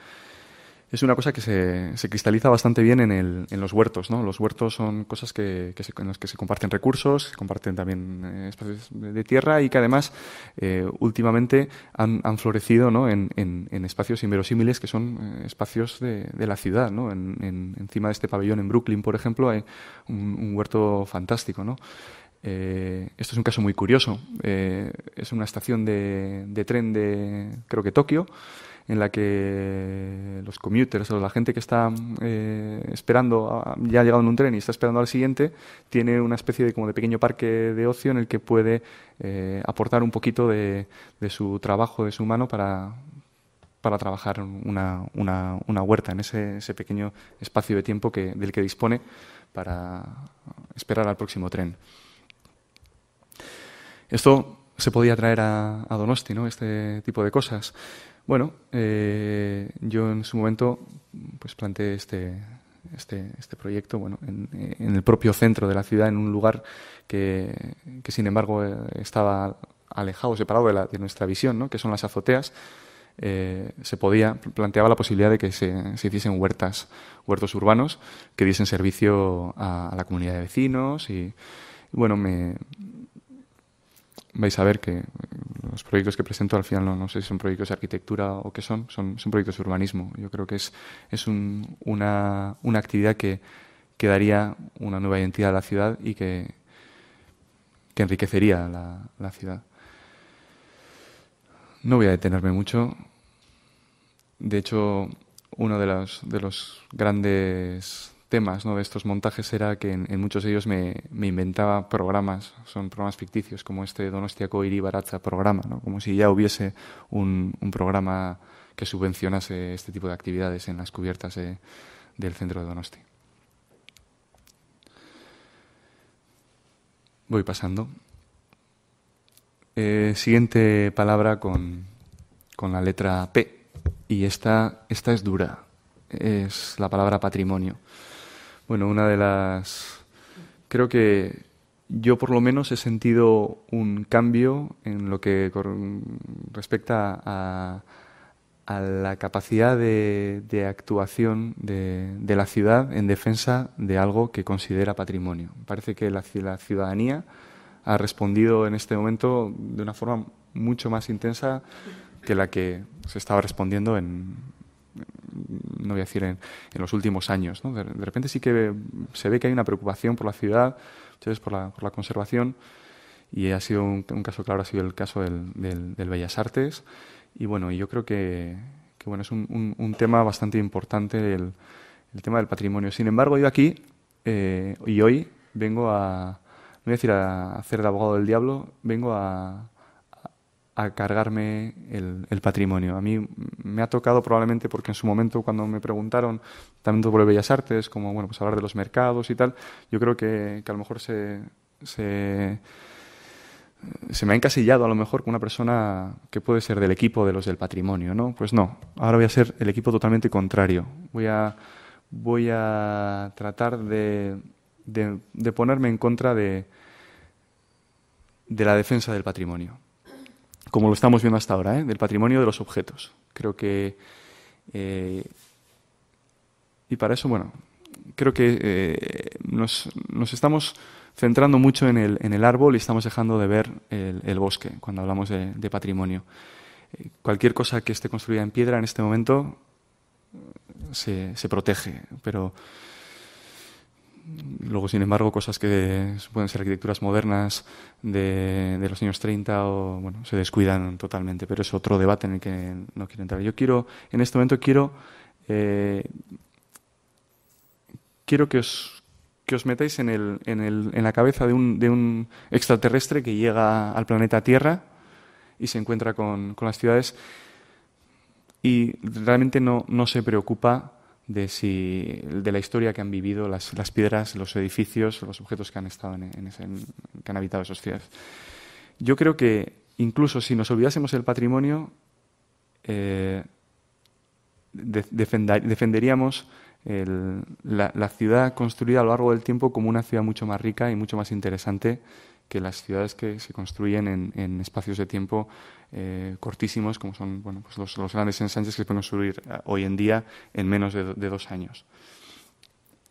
es una cosa que se, cristaliza bastante bien en, los huertos. ¿no? Los huertos son cosas que, se, en las que se comparten recursos, se comparten también eh, espacios de tierra y que además eh, últimamente han, florecido en, espacios inverosímiles que son eh, espacios de, la ciudad. encima de este pabellón en Brooklyn, por ejemplo, hay un, huerto fantástico. esto es un caso muy curioso. es una estación de, de tren de, creo que Tokio, en la que los commuters o la gente que está eh, esperando, ah, ya ha llegado en un tren y está esperando al siguiente, tiene una especie de, como de pequeño parque de ocio en el que puede eh, aportar un poquito de, su trabajo, de su mano para, para trabajar una, huerta en ese, pequeño espacio de tiempo que, del que dispone para esperar al próximo tren. Esto se podía traer a, Donosti, ¿no? este tipo de cosas. Bueno, eh, yo en su momento pues planteé este, este, este proyecto bueno, en, el propio centro de la ciudad, en un lugar que, sin embargo eh, estaba alejado, separado de, la, de nuestra visión, ¿no? que son las azoteas. Eh, se podía, planteaba la posibilidad de que se, se, hiciesen huertas, huertos urbanos que diesen servicio a la comunidad de vecinos y, bueno, me, vais a ver que eh, los proyectos que presento al final no, sé si son proyectos de arquitectura o qué son, son, son proyectos de urbanismo. Yo creo que es, es una, actividad que, que daría una nueva identidad a la ciudad y que, que enriquecería la, la ciudad. No voy a detenerme mucho. De hecho, uno de los, de los grandes temas de estos montajes era que en, muchos de ellos me, inventaba programas, son programas ficticios, como este Donostia Coiri programa, como si ya hubiese un, programa que subvencionase este tipo de actividades en las cubiertas del centro de Donosti. Voy pasando. Eh, siguiente palabra con, con, la letra P. Y esta, esta es dura. Es la palabra patrimonio. Bueno, una de las... Creo que yo por lo menos he sentido un cambio en lo que respecta a, la capacidad de, actuación de, la ciudad en defensa de algo que considera patrimonio. Parece que la ciudadanía ha respondido en este momento de una forma mucho más intensa que la que se estaba respondiendo en, no voy a decir en, los últimos años. De, repente sí que se ve que hay una preocupación por la ciudad, entonces por la, conservación, y ha sido un, caso claro, ha sido el caso del, Bellas Artes. Y bueno, yo creo que, bueno, es un, tema bastante importante el, tema del patrimonio. Sin embargo, yo aquí eh, y hoy vengo a, no voy a decir a hacer de abogado del diablo, vengo a, a cargarme el, patrimonio. A mí me ha tocado probablemente porque en su momento cuando me preguntaron tanto por Bellas Artes como bueno, pues hablar de los mercados y tal, yo creo que, a lo mejor se, se, me ha encasillado a lo mejor con una persona que puede ser del equipo de los del patrimonio, ¿no? Pues no, ahora voy a ser el equipo totalmente contrario. Voy a, voy a tratar de, de ponerme en contra de, de la defensa del patrimonio como lo estamos viendo hasta ahora, ¿eh? del patrimonio de los objetos. Creo que. Eh, y para eso, bueno, creo que eh, nos, estamos centrando mucho en el, árbol y estamos dejando de ver el, bosque cuando hablamos de, patrimonio. cualquier cosa que esté construida en piedra en este momento se, se protege, pero Luego, sin embargo, cosas que pueden ser arquitecturas modernas de, los años 30 o, bueno, se descuidan totalmente, pero es otro debate en el que no quiero entrar. Yo quiero, en este momento quiero, eh, quiero que os, que os metáis en, la cabeza de un, de un, extraterrestre que llega al planeta Tierra y se encuentra con, las ciudades y realmente no, no se preocupa de, si, de la historia que han vivido las, piedras, los edificios, los objetos que han, estado en, en que han habitado esas ciudades. Yo creo que incluso si nos olvidásemos el patrimonio, eh, defenderíamos la ciudad construida a lo largo del tiempo como una ciudad mucho más rica y mucho más interesante que las ciudades que se construyen en, espacios de tiempo eh, cortísimos, como son bueno, pues los, grandes ensanches que se pueden construir eh, hoy en día en menos de, dos años.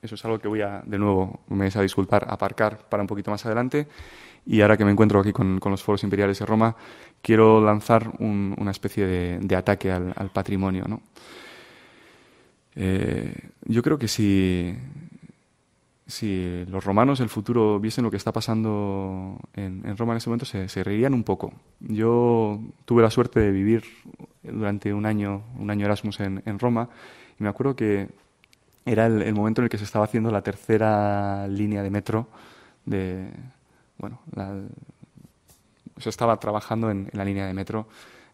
Eso es algo que voy a, de nuevo, me es a disculpar, aparcar para un poquito más adelante. Y ahora que me encuentro aquí con, los foros imperiales de Roma, quiero lanzar una especie de, ataque al, patrimonio. Eh, yo creo que si, si los romanos el futuro viesen lo que está pasando en, Roma en ese momento, se, reirían un poco. Yo tuve la suerte de vivir durante un año, un año Erasmus en, Roma, y me acuerdo que era el, momento en el que se estaba haciendo la tercera línea de metro de, bueno, se estaba trabajando en la línea de metro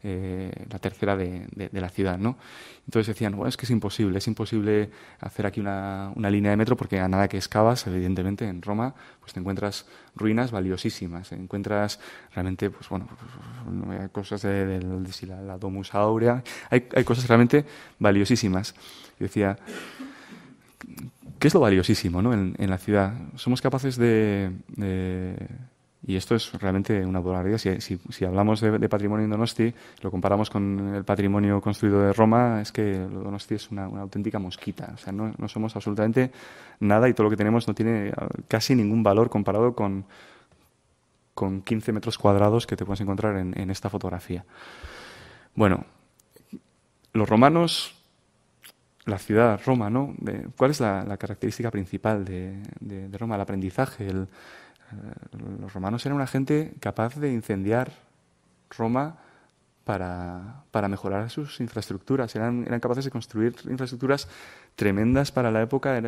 eh, la tercera de, la ciudad. ¿no? Entonces decían, bueno, es que es imposible, es imposible hacer aquí una, línea de metro porque a nada que excavas, evidentemente, en Roma, pues te encuentras ruinas valiosísimas, encuentras realmente, pues bueno, eh, cosas de, la, Domus Aurea, hay, cosas realmente valiosísimas. Yo decía, ¿qué es lo valiosísimo ¿no? en, la ciudad? Somos capaces de y esto es realmente una barbaridad. Si, hablamos de, patrimonio en Donosti, lo comparamos con el patrimonio construido de Roma, es que Donosti es una, auténtica mosquita. O sea, no, somos absolutamente nada y todo lo que tenemos no tiene eh, casi ningún valor comparado con, con 15 metros cuadrados que te puedes encontrar en, esta fotografía. Bueno, los romanos, la ciudad Roma, ¿no? Eh, ¿Cuál es la, característica principal de, de Roma? El aprendizaje, el eh, los romanos eran una gente capaz de incendiar Roma para, para mejorar sus infraestructuras. Eran, eran, capaces de construir infraestructuras tremendas para la época.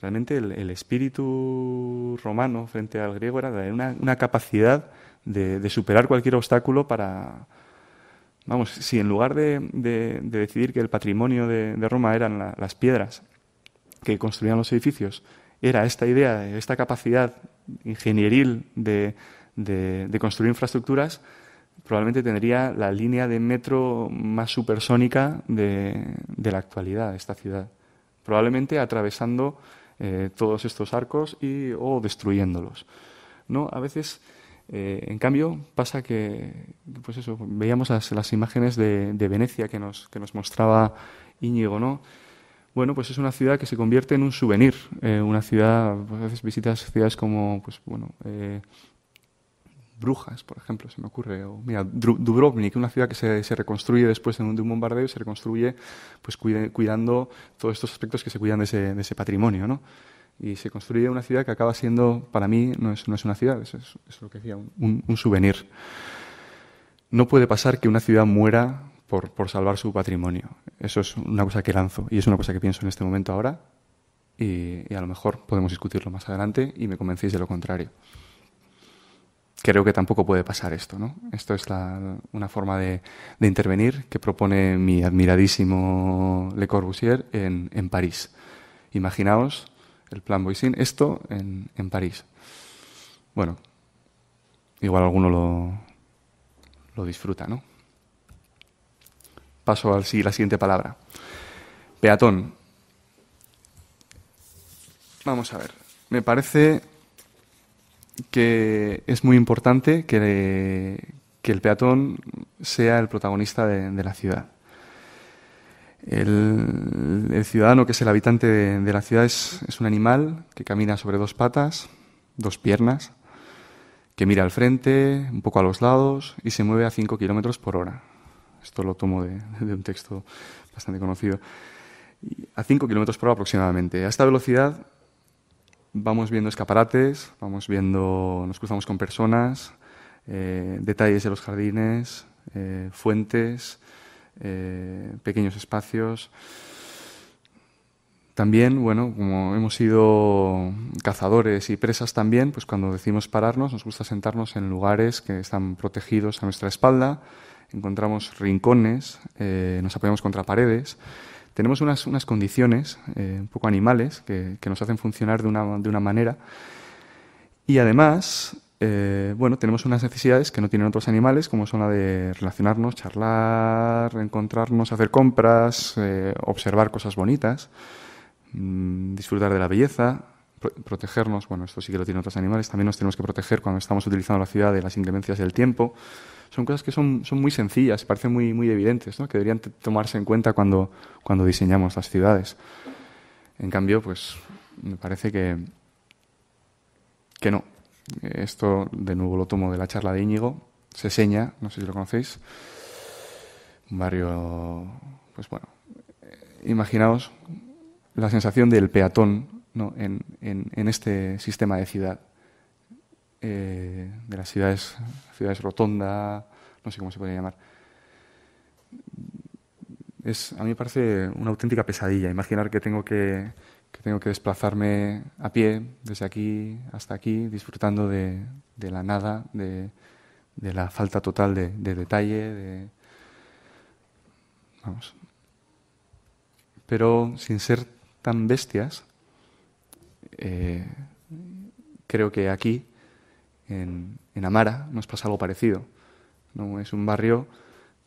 realmente el, espíritu romano frente al griego era una, capacidad de, superar cualquier obstáculo para... Vamos, si en lugar de, decidir que el patrimonio de, Roma eran las piedras que construían los edificios, era esta idea, esta capacidad ingenieril de, construir infraestructuras, probablemente tendría la línea de metro más supersónica de, la actualidad esta ciudad. Probablemente atravesando eh, todos estos arcos y, o destruyéndolos. ¿no? A veces, eh, en cambio, pasa que pues eso, veíamos las, imágenes de, Venecia que nos, que nos mostraba Íñigo, ¿no? bueno, pues es una ciudad que se convierte en un souvenir. Eh, una ciudad, pues a veces visitas ciudades como, pues bueno, eh, Brujas, por ejemplo, se me ocurre, o mira, Dubrovnik, una ciudad que se, reconstruye después de un, bombardeo y se reconstruye pues cuidando todos estos aspectos que se cuidan de ese, patrimonio, ¿no? Y se construye una ciudad que acaba siendo, para mí, no es, una ciudad, es, es, lo que decía, un souvenir. No puede pasar que una ciudad muera por, salvar su patrimonio. Eso es una cosa que lanzo y es una cosa que pienso en este momento ahora y, a lo mejor podemos discutirlo más adelante y me convencéis de lo contrario. Creo que tampoco puede pasar esto, ¿no? Esto es una forma de, intervenir que propone mi admiradísimo Le Corbusier en, París. Imaginaos el plan Boisin, esto en, en París. Bueno, igual alguno lo, lo disfruta, ¿no? paso a la siguiente palabra. Peatón. Vamos a ver. Me parece que es muy importante que, el peatón sea el protagonista de, la ciudad. El, ciudadano, que es el habitante de, la ciudad, es, un animal que camina sobre dos patas, dos piernas, que mira al frente, un poco a los lados y se mueve a 5 kilómetros por hora. Esto lo tomo de, un texto bastante conocido. A 5 kilómetros por hora aproximadamente. A esta velocidad vamos viendo escaparates, vamos viendo, nos cruzamos con personas, eh, detalles de los jardines, eh, fuentes, eh, pequeños espacios. También, bueno, como hemos sido cazadores y presas también, pues cuando decimos pararnos nos gusta sentarnos en lugares que están protegidos a nuestra espalda, encontramos rincones, eh, nos apoyamos contra paredes. Tenemos unas, unas condiciones eh, un poco animales que, nos hacen funcionar de una, de una manera. Y además, eh, bueno, tenemos unas necesidades que no tienen otros animales, como son la de relacionarnos, charlar, encontrarnos, hacer compras, observar cosas bonitas, mm, disfrutar de la belleza, protegernos, bueno, esto sí que lo tienen otros animales, también nos tenemos que proteger cuando estamos utilizando la ciudad de las inclemencias del tiempo, son cosas que son, son muy sencillas, parecen muy, muy evidentes, ¿no? que deberían tomarse en cuenta cuando, cuando diseñamos las ciudades. En cambio, pues me parece que, que no. Esto, de nuevo, lo tomo de la charla de Íñigo, Se seña, no sé si lo conocéis, un barrio, pues bueno, eh, imaginaos la sensación del peatón ¿no? en este sistema de ciudad. Eh, de las ciudades, ciudades rotonda, no sé cómo se puede llamar. Es, a mí me parece una auténtica pesadilla imaginar que tengo que, tengo que desplazarme a pie desde aquí hasta aquí, disfrutando de, la nada, de, la falta total de, detalle, de... Pero sin ser tan bestias, eh, creo que aquí en, Amara nos pasa algo parecido. ¿no? Es un barrio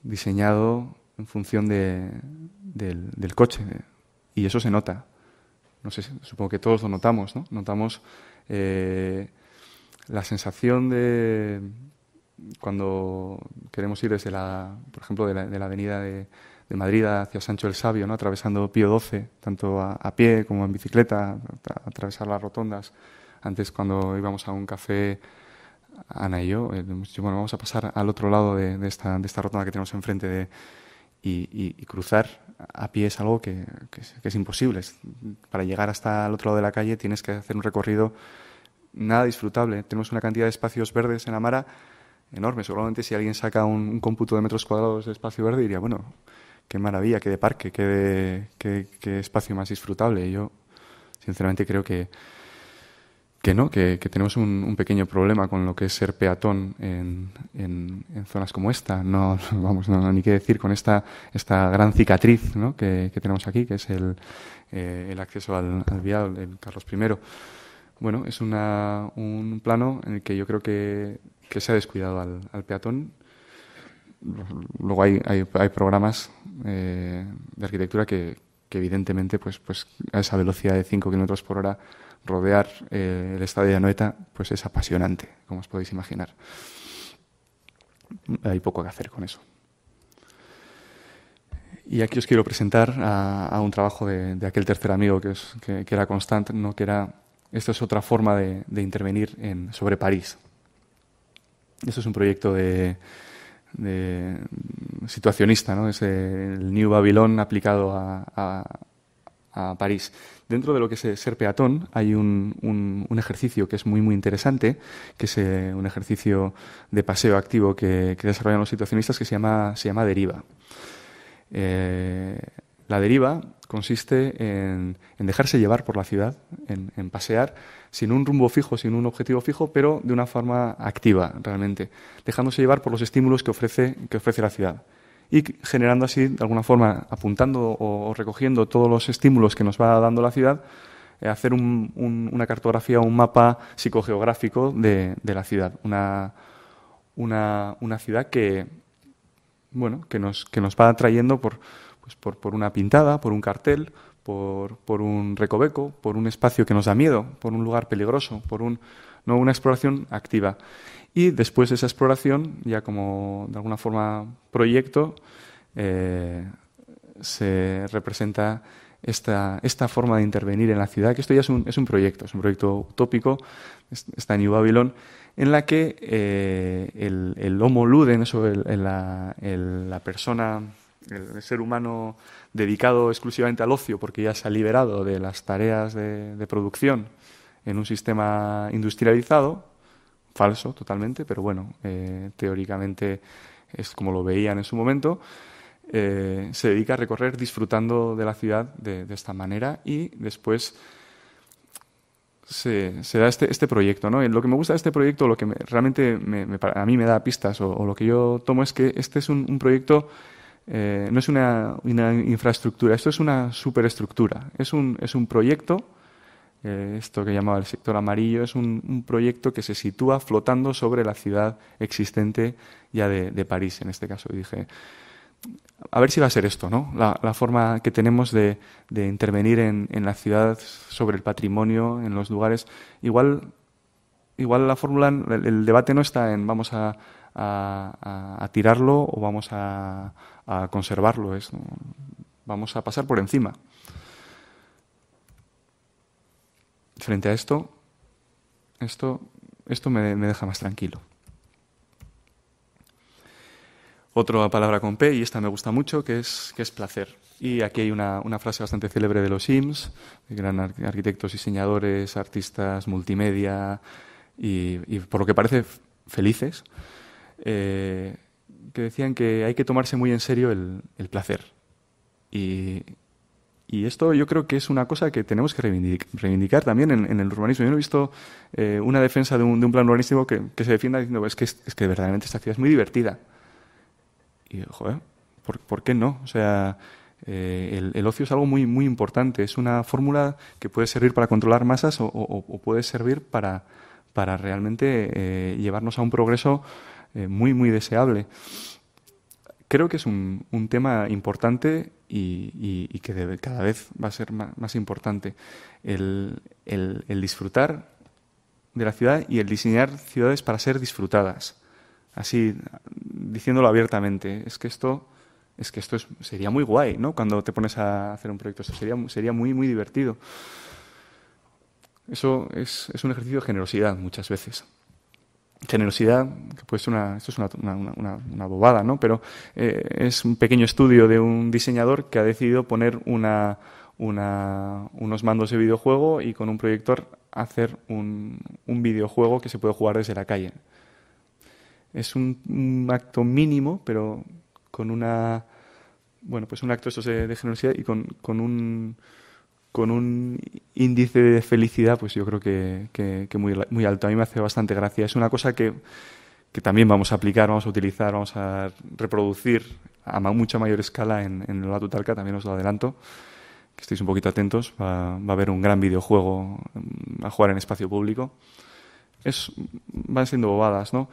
diseñado en función del, coche y eso se nota. No sé, supongo que todos lo notamos, ¿no? Notamos eh, la sensación de cuando queremos ir desde la, por ejemplo, de la, avenida de, Madrid hacia Sancho el Sabio, ¿no? atravesando Pío XII, tanto a, pie como en bicicleta, atravesar las rotondas. Antes cuando íbamos a un café Ana y yo, eh, bueno, vamos a pasar al otro lado de, esta, de rotonda que tenemos enfrente de, y, cruzar a pie es algo que, es, imposible. para llegar hasta el otro lado de la calle tienes que hacer un recorrido nada disfrutable. Tenemos una cantidad de espacios verdes en Amara enorme. Seguramente si alguien saca un, cómputo de metros cuadrados de espacio verde diría, bueno, qué maravilla, qué de parque, qué, qué, qué espacio más disfrutable. Y yo, sinceramente, creo que que tenemos un, pequeño problema con lo que es ser peatón en, zonas como esta. No, vamos, ni qué decir con esta, esta gran cicatriz que, tenemos aquí, que es el, eh, acceso al, vial, el Carlos I. Bueno, es un plano en el que yo creo que, se ha descuidado al, peatón. Luego hay, hay, programas eh, de arquitectura que, que evidentemente pues, pues a esa velocidad de 5 kilómetros por hora rodear eh, el Estadio de Anoeta, pues es apasionante, como os podéis imaginar. Hay poco que hacer con eso. Y aquí os quiero presentar a, un trabajo de, aquel tercer amigo que, es, que, era Constant, ¿no? que era, esta es otra forma de, intervenir en, sobre París. Esto es un proyecto de, situacionista, ¿no? es eh, el New Babylon aplicado a, París. Dentro de lo que es ser peatón hay un, ejercicio que es muy muy interesante, que es eh, un ejercicio de paseo activo que, desarrollan los situacionistas que se llama, se llama deriva. Eh, la deriva consiste en, dejarse llevar por la ciudad, en, en, pasear sin un rumbo fijo, sin un objetivo fijo, pero de una forma activa realmente, dejándose llevar por los estímulos que ofrece, que ofrece la ciudad y generando así, de alguna forma, apuntando o recogiendo todos los estímulos que nos va dando la ciudad, eh, hacer una cartografía, un mapa psicogeográfico de, la ciudad. Una, una, ciudad que, bueno, que, nos, que nos va atrayendo por, pues por, por, una pintada, por un cartel, por, por un recoveco, por un espacio que nos da miedo, por un lugar peligroso, por un, no, una exploración activa. Y después de esa exploración, ya como de alguna forma proyecto, eh, se representa esta, esta, forma de intervenir en la ciudad, que esto ya es un, proyecto, es un proyecto utópico, está en New Babylon, en la que eh, el, el, Homo Luden, eso, la, persona, el, ser humano dedicado exclusivamente al ocio, porque ya se ha liberado de las tareas de producción en un sistema industrializado, falso totalmente, pero bueno, eh, teóricamente es como lo veían en su momento. Eh, se dedica a recorrer disfrutando de la ciudad de, esta manera y después se, da este, este, proyecto. ¿no? lo que me gusta de este proyecto, lo que realmente a mí me da pistas o, lo que yo tomo es que este es un, proyecto, eh, no es una, infraestructura, esto es una superestructura, es un, es un proyecto eh, esto que llamaba el sector amarillo, es un, proyecto que se sitúa flotando sobre la ciudad existente ya de, París, en este caso. dije, a ver si va a ser esto, ¿no? La, forma que tenemos de, intervenir en, la ciudad sobre el patrimonio, en los lugares. Igual, igual la fórmula, el, debate no está en vamos a, tirarlo o vamos a, conservarlo, es, vamos a pasar por encima. frente a esto, esto, esto me, deja más tranquilo. Otra palabra con P, y esta me gusta mucho, que es, que es placer. Y aquí hay una, frase bastante célebre de los Sims, de gran arquitectos, diseñadores, artistas, multimedia, y, por lo que parece felices, eh, que decían que hay que tomarse muy en serio el, el placer. Y, y esto yo creo que es una cosa que tenemos que reivindicar, también en, el urbanismo. Yo no he visto eh, una defensa de un, plan urbanístico que, se defienda diciendo es que, es, que verdaderamente esta ciudad es muy divertida. Y, joder, ¿por, qué no? O sea, eh, el, ocio es algo muy, muy importante. Es una fórmula que puede servir para controlar masas o, puede servir para, para realmente eh, llevarnos a un progreso muy, muy deseable creo que es un, tema importante y, que cada vez va a ser más, importante el, disfrutar de la ciudad y el diseñar ciudades para ser disfrutadas. Así, diciéndolo abiertamente, es que esto, es que esto sería muy guay, ¿no? Cuando te pones a hacer un proyecto, esto sería, sería muy, muy divertido. Eso es un ejercicio de generosidad muchas veces generosidad, que una, esto es una, una, una, bobada, ¿no? Pero eh, es un pequeño estudio de un diseñador que ha decidido poner una, unos mandos de videojuego y con un proyector hacer un, un videojuego que se puede jugar desde la calle. Es un, acto mínimo, pero con una, bueno, pues un acto de, de generosidad y con, con un con un índice de felicidad, pues yo creo que, muy, alto. A mí me hace bastante gracia. Es una cosa que, también vamos a aplicar, vamos a utilizar, vamos a reproducir a mucha mayor escala en, la totalca. también os lo adelanto. Que estéis un poquito atentos, va, a haber un gran videojuego mm, a jugar en espacio público. Es, van siendo bobadas, ¿no?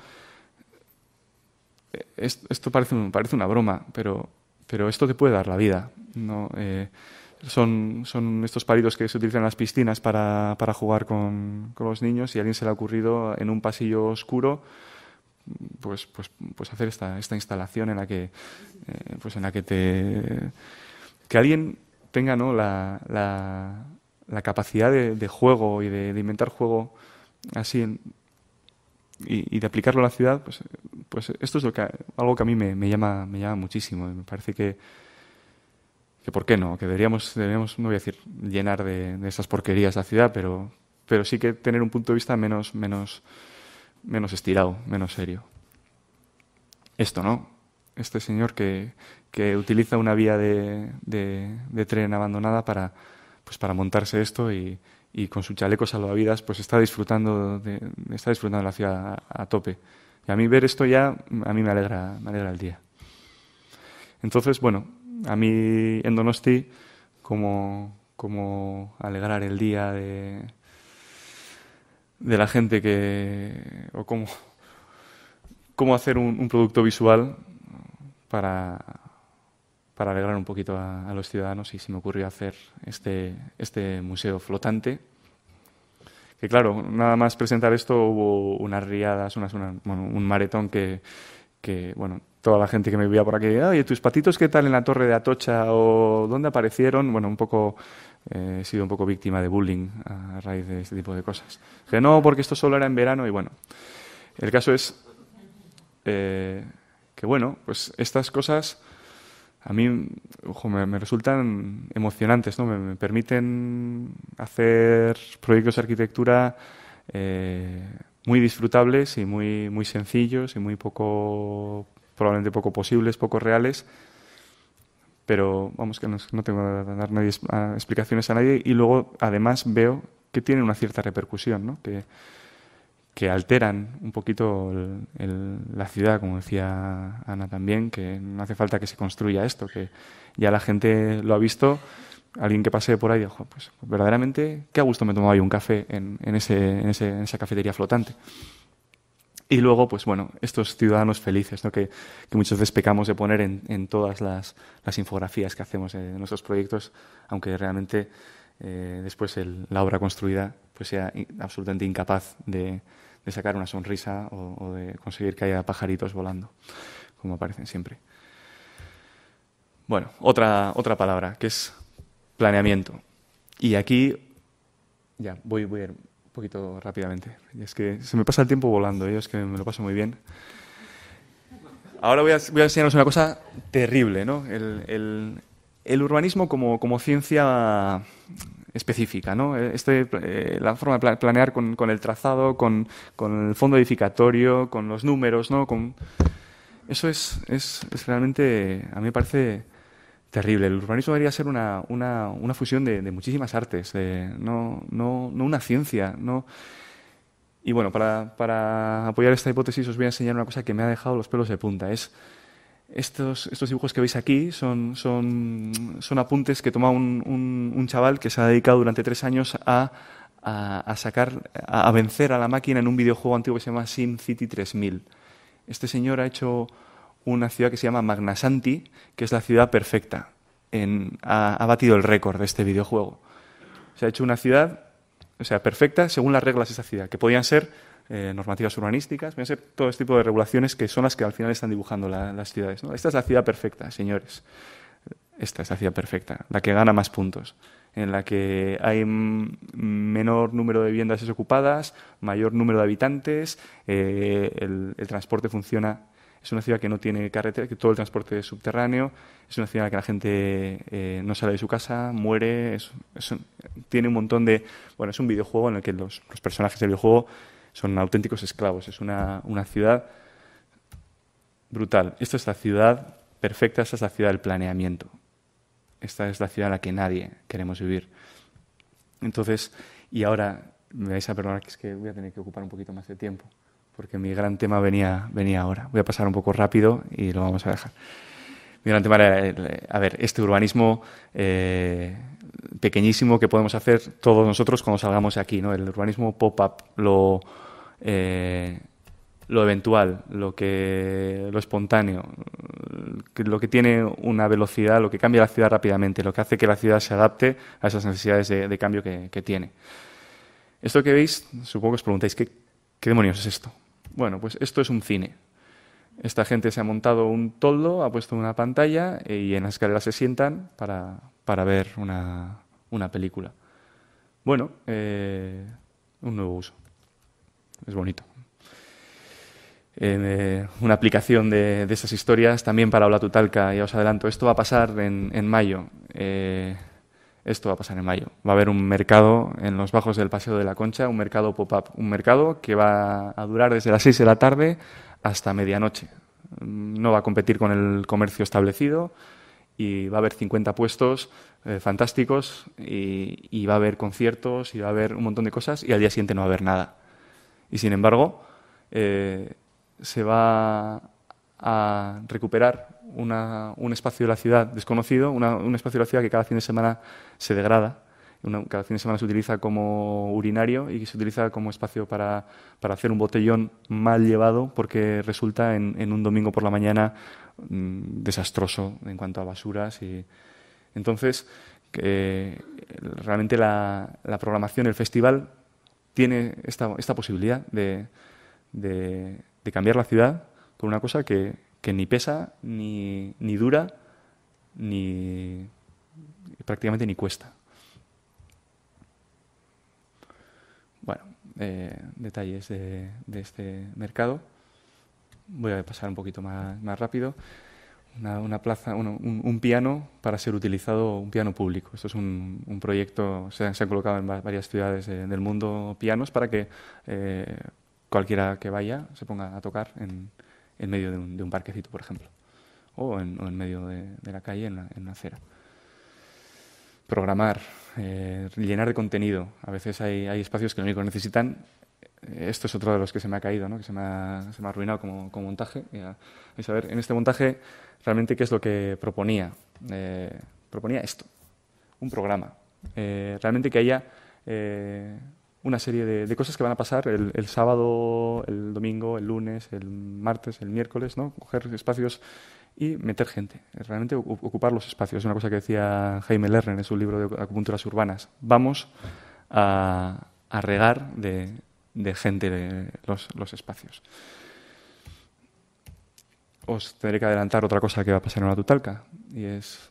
E-, esto, parece, parece una broma, pero, pero esto te puede dar la vida. ¿no? Eh, son, son estos paridos que se utilizan en las piscinas para, jugar con, los niños y a alguien se le ha ocurrido en un pasillo oscuro pues, pues, pues hacer esta, esta instalación en la que, eh, pues en la que, te, que alguien tenga ¿no? la, capacidad de, juego y de, inventar juego así y, de aplicarlo a la ciudad, pues, pues esto es lo que, algo que a mí me, me, llama, me llama muchísimo. Me parece que, que por qué no, que deberíamos, no voy a decir llenar de, esas porquerías la ciudad, pero, pero sí que tener un punto de vista menos, menos, menos estirado, menos serio. Esto no, este señor que, utiliza una vía de, tren abandonada para, pues para montarse esto y, con su chaleco salvavidas pues está disfrutando de, está disfrutando la ciudad a, tope. Y a mí ver esto ya, a mí me alegra, me alegra el día. Entonces, bueno, a mí en Donosti como, alegrar el día de, de la gente que... o cómo, cómo hacer un, producto visual para, alegrar un poquito a, los ciudadanos y se me ocurrió hacer este, este museo flotante. Que claro, nada más presentar esto hubo unas riadas, una, un maretón que, que, bueno, toda la gente que me vivía por aquí, oye, ¿tus patitos qué tal en la torre de Atocha o dónde aparecieron? Bueno, un poco, eh, he sido un poco víctima de bullying a raíz de este tipo de cosas. Que no, porque esto solo era en verano y bueno. El caso es eh, que, bueno, pues estas cosas a mí me, resultan emocionantes, ¿no? Me, permiten hacer proyectos de arquitectura. Eh, muy disfrutables y muy, muy sencillos y muy poco, probablemente poco posibles, poco reales. Pero vamos, que no, tengo que dar explicaciones a nadie. Y luego, además, veo que tienen una cierta repercusión, ¿no? que, que alteran un poquito la ciudad, como decía Ana también, que no hace falta que se construya esto, que ya la gente lo ha visto alguien que pase por ahí, pues, pues verdaderamente, qué a gusto me tomaba yo un café en, esa cafetería flotante. Y luego, pues bueno, estos ciudadanos felices, ¿no? que, muchos muchas veces de poner en, todas las, infografías que hacemos en nuestros proyectos, aunque realmente eh, después la obra construida pues sea absolutamente incapaz de, sacar una sonrisa o, o, de conseguir que haya pajaritos volando, como aparecen siempre. Bueno, otra, otra palabra, que es Planeamiento. Y aquí, ya, voy, voy a ir un poquito rápidamente. Es que se me pasa el tiempo volando, ¿eh? es que me lo paso muy bien. Ahora voy a, voy a enseñaros una cosa terrible, ¿no? El, el, urbanismo como, como ciencia específica. ¿no? Este, eh, la forma de planear con, el trazado, con, con, el fondo edificatorio, con los números, ¿no? con... eso es, es realmente, a mí me parece Terrible. El urbanismo debería ser una, una, una fusión de, de, muchísimas artes, no, no, no, una ciencia. No... Y bueno, para, para, apoyar esta hipótesis os voy a enseñar una cosa que me ha dejado los pelos de punta. Es estos, estos dibujos que veis aquí son, son, son apuntes que toma un, un, chaval que se ha dedicado durante tres años a, a, sacar, a, vencer a la máquina en un videojuego antiguo que se llama Sim City 3000. Este señor ha hecho una ciudad que se llama Magnasanti, que es la ciudad perfecta. ha, batido el récord de este videojuego. Se ha hecho una ciudad, o sea, perfecta según las reglas de esa ciudad, que podían ser eh, normativas urbanísticas, podían ser todo este tipo de regulaciones que son las que al final están dibujando las ciudades. Esta es la ciudad perfecta, señores. Esta es la ciudad perfecta, la que gana más puntos, en la que hay menor número de viviendas desocupadas, mayor número de habitantes, eh, el, el transporte funciona es una ciudad que no tiene carretera, que todo el transporte es subterráneo. Es una ciudad en la que la gente eh, no sale de su casa, muere. tiene un montón de. Bueno, es un videojuego en el que los, personajes del videojuego son auténticos esclavos. Es una, una ciudad brutal. Esta es la ciudad perfecta, esta es la ciudad del planeamiento. Esta es la ciudad en la que nadie queremos vivir. Entonces, y ahora me vais a perdonar que es que voy a tener que ocupar un poquito más de tiempo porque mi gran tema venía, venía ahora. Voy a pasar un poco rápido y lo vamos a dejar. Mi gran tema era, a ver, este urbanismo eh, pequeñísimo que podemos hacer todos nosotros cuando salgamos de aquí, ¿no? El urbanismo pop-up, lo, eh, lo eventual, lo, que, lo espontáneo, lo que tiene una velocidad, lo que cambia la ciudad rápidamente, lo que hace que la ciudad se adapte a esas necesidades de, cambio que, tiene. Esto que veis, supongo que os preguntáis, ¿qué demonios es esto? Bueno, pues esto es un cine. Esta gente se ha montado un toldo, ha puesto una pantalla eh, y en la escalera se sientan para, ver una, película. Bueno, eh, un nuevo uso. Es bonito. Eh, una aplicación de, de, esas historias también para Hola, Tutalca, ya os adelanto. Esto va a pasar en, mayo esto va a pasar en mayo. Va a haber un mercado en los bajos del Paseo de la Concha, un mercado pop-up, un mercado que va a durar desde las 6 de la tarde hasta medianoche. No va a competir con el comercio establecido y va a haber 50 puestos eh, fantásticos y, va a haber conciertos y va a haber un montón de cosas y al día siguiente no va a haber nada. Y sin embargo, eh, se va a recuperar un espacio de la ciudad desconocido, un espacio de la ciudad que cada fin de semana se degrada. cada fin de semana se utiliza como urinario y se utiliza como espacio para, hacer un botellón mal llevado porque resulta en, un domingo por la mañana mm, desastroso en cuanto a basuras. y Entonces, realmente la, programación, el festival, tiene esta, esta posibilidad de, de cambiar la ciudad por una cosa que, que ni pesa, ni, dura, ni prácticamente ni cuesta. Bueno, eh, detalles de, este mercado. Voy a pasar un poquito más, rápido. Una, plaza, un, piano para ser utilizado, un piano público. Esto es un, proyecto, se han, colocado en varias ciudades del mundo pianos para que eh, cualquiera que vaya se ponga a tocar en, en medio de un, parquecito, por ejemplo, o en, medio de, la calle, en, una acera. Programar, eh, llenar de contenido. A veces hay, espacios que lo único que necesitan eh, esto es otro de los que se me ha caído, ¿no? que se me ha, arruinado como, montaje. en este montaje, realmente, ¿qué es lo que proponía? Eh, proponía esto, un programa. realmente que haya una serie de, cosas que van a pasar el, sábado, el domingo, el lunes, el martes, el miércoles, ¿no? Coger espacios y meter gente, realmente ocupar los espacios. Es una cosa que decía Jaime Lerner en su libro de acupunturas urbanas. Vamos a, regar de, gente los, los, espacios. Os tendré que adelantar otra cosa que va a pasar en la Tutalca, y es...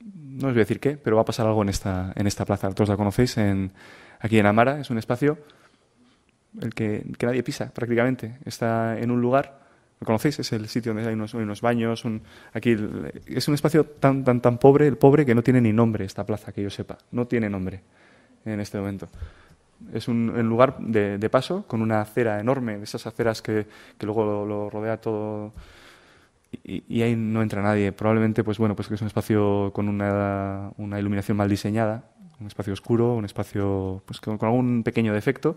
No os voy a decir qué, pero va a pasar algo en esta, en esta plaza. Todos la conocéis en Aquí en Amara es un espacio el que, nadie pisa prácticamente. Está en un lugar, lo conocéis, es el sitio donde hay unos, baños. aquí es un espacio tan, tan, tan pobre, el pobre, que no tiene ni nombre esta plaza, que yo sepa. No tiene nombre en este momento. Es un, lugar de, de, paso con una acera enorme, de esas aceras que, luego lo, rodea todo y, ahí no entra nadie. Probablemente, pues bueno, pues que es un espacio con una iluminación mal diseñada, un espacio oscuro, un espacio pues, con, algún pequeño defecto,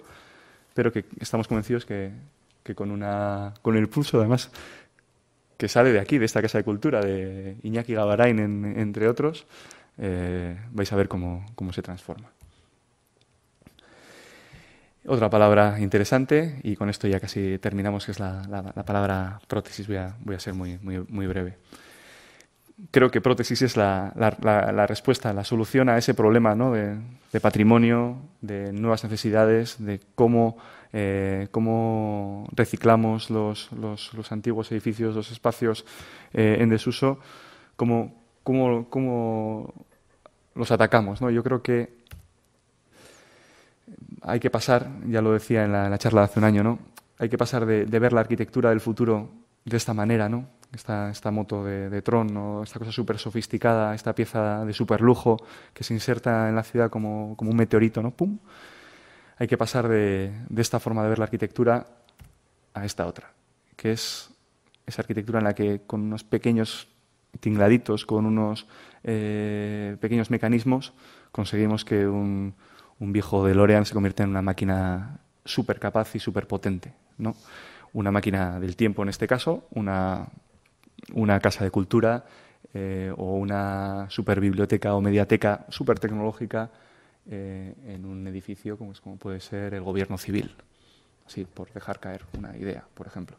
pero que estamos convencidos que, con, una, con el impulso, además, que sale de aquí, de esta Casa de Cultura, de Iñaki Gabarain, entre otros, eh, vais a ver cómo, se transforma. Otra palabra interesante, y con esto ya casi terminamos, que es la, palabra prótesis. Voy a, voy a ser muy, muy, muy breve creo que prótesis es la, respuesta, la solución a ese problema de, patrimonio, de nuevas necesidades, de cómo, eh, cómo reciclamos los, antiguos edificios, los espacios eh, en desuso, cómo, los atacamos. Yo creo que hay que pasar, ya lo decía en la, charla de hace un año, ¿no? hay que pasar de, de ver la arquitectura del futuro de esta manera, ¿no? esta, esta moto de, Tron, o esta cosa súper sofisticada, esta pieza de súper lujo que se inserta en la ciudad como, como un meteorito, ¿no? ¡Pum! Hay que pasar de, de esta forma de ver la arquitectura a esta otra, que es esa arquitectura en la que con unos pequeños tingladitos, con unos eh, pequeños mecanismos, conseguimos que un, un viejo DeLorean se convierta en una máquina súper capaz y súper potente. ¿no? Una máquina del tiempo en este caso, una una casa de cultura eh, o una superbiblioteca o mediateca super tecnológica eh, en un edificio como, es, como puede ser el gobierno civil. Así, por dejar caer una idea, por ejemplo.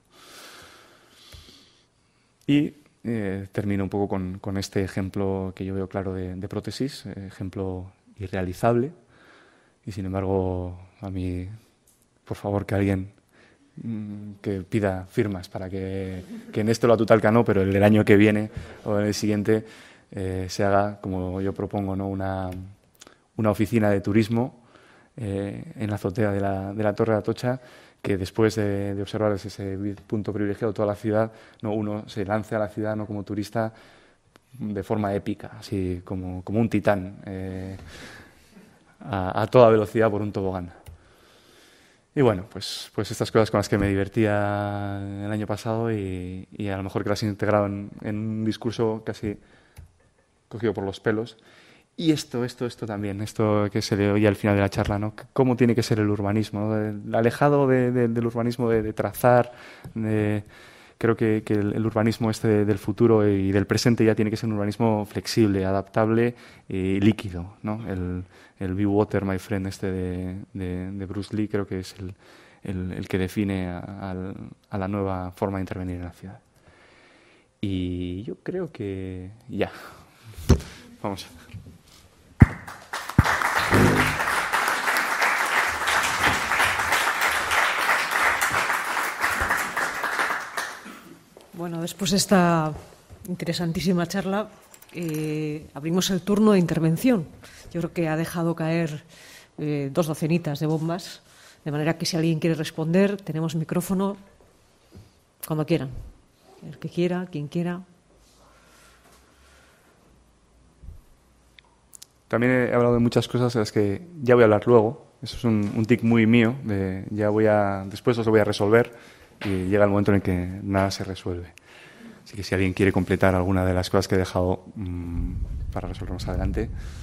Y eh, termino un poco con, este ejemplo que yo veo claro de, de prótesis, ejemplo irrealizable. Y sin embargo, a mí, por favor, que alguien Mm, que pida firmas para que, en esto lo que no, pero el año que viene o en el siguiente eh, se haga, como yo propongo, ¿no? una, oficina de turismo eh, en la azotea de la, de la, Torre de Atocha, que después de, observar ese punto privilegiado toda la ciudad, ¿no? uno se lance a la ciudad ¿no? como turista de forma épica, así como, como un titán, eh, a toda velocidad por un tobogán. Y bueno, pues, pues estas cosas con las que me divertía el año pasado y, a lo mejor que las he integrado en, un discurso casi cogido por los pelos. Y esto, esto, esto también, esto que se le oye al final de la charla, ¿no? ¿Cómo tiene que ser el urbanismo? Alejado del urbanismo de, trazar, creo que, que, el, urbanismo este del futuro y del presente ya tiene que ser un urbanismo flexible, adaptable y líquido, ¿no? El, el Be Water, My Friend, este de, Bruce Lee, creo que es el, que define a, la nueva forma de intervenir en la ciudad. Y yo creo que ya. Vamos. Bueno, después de esta interesantísima charla, eh, abrimos el turno de intervención yo creo que ha dejado caer eh, dos docenitas de bombas, de manera que si alguien quiere responder, tenemos micrófono cuando quieran. El que quiera, quien quiera. También he hablado de muchas cosas de las que ya voy a hablar luego. Eso es un, tic muy mío, de ya voy a, después os lo voy a resolver y llega el momento en el que nada se resuelve. Así que si alguien quiere completar alguna de las cosas que he dejado mm, para resolver más adelante,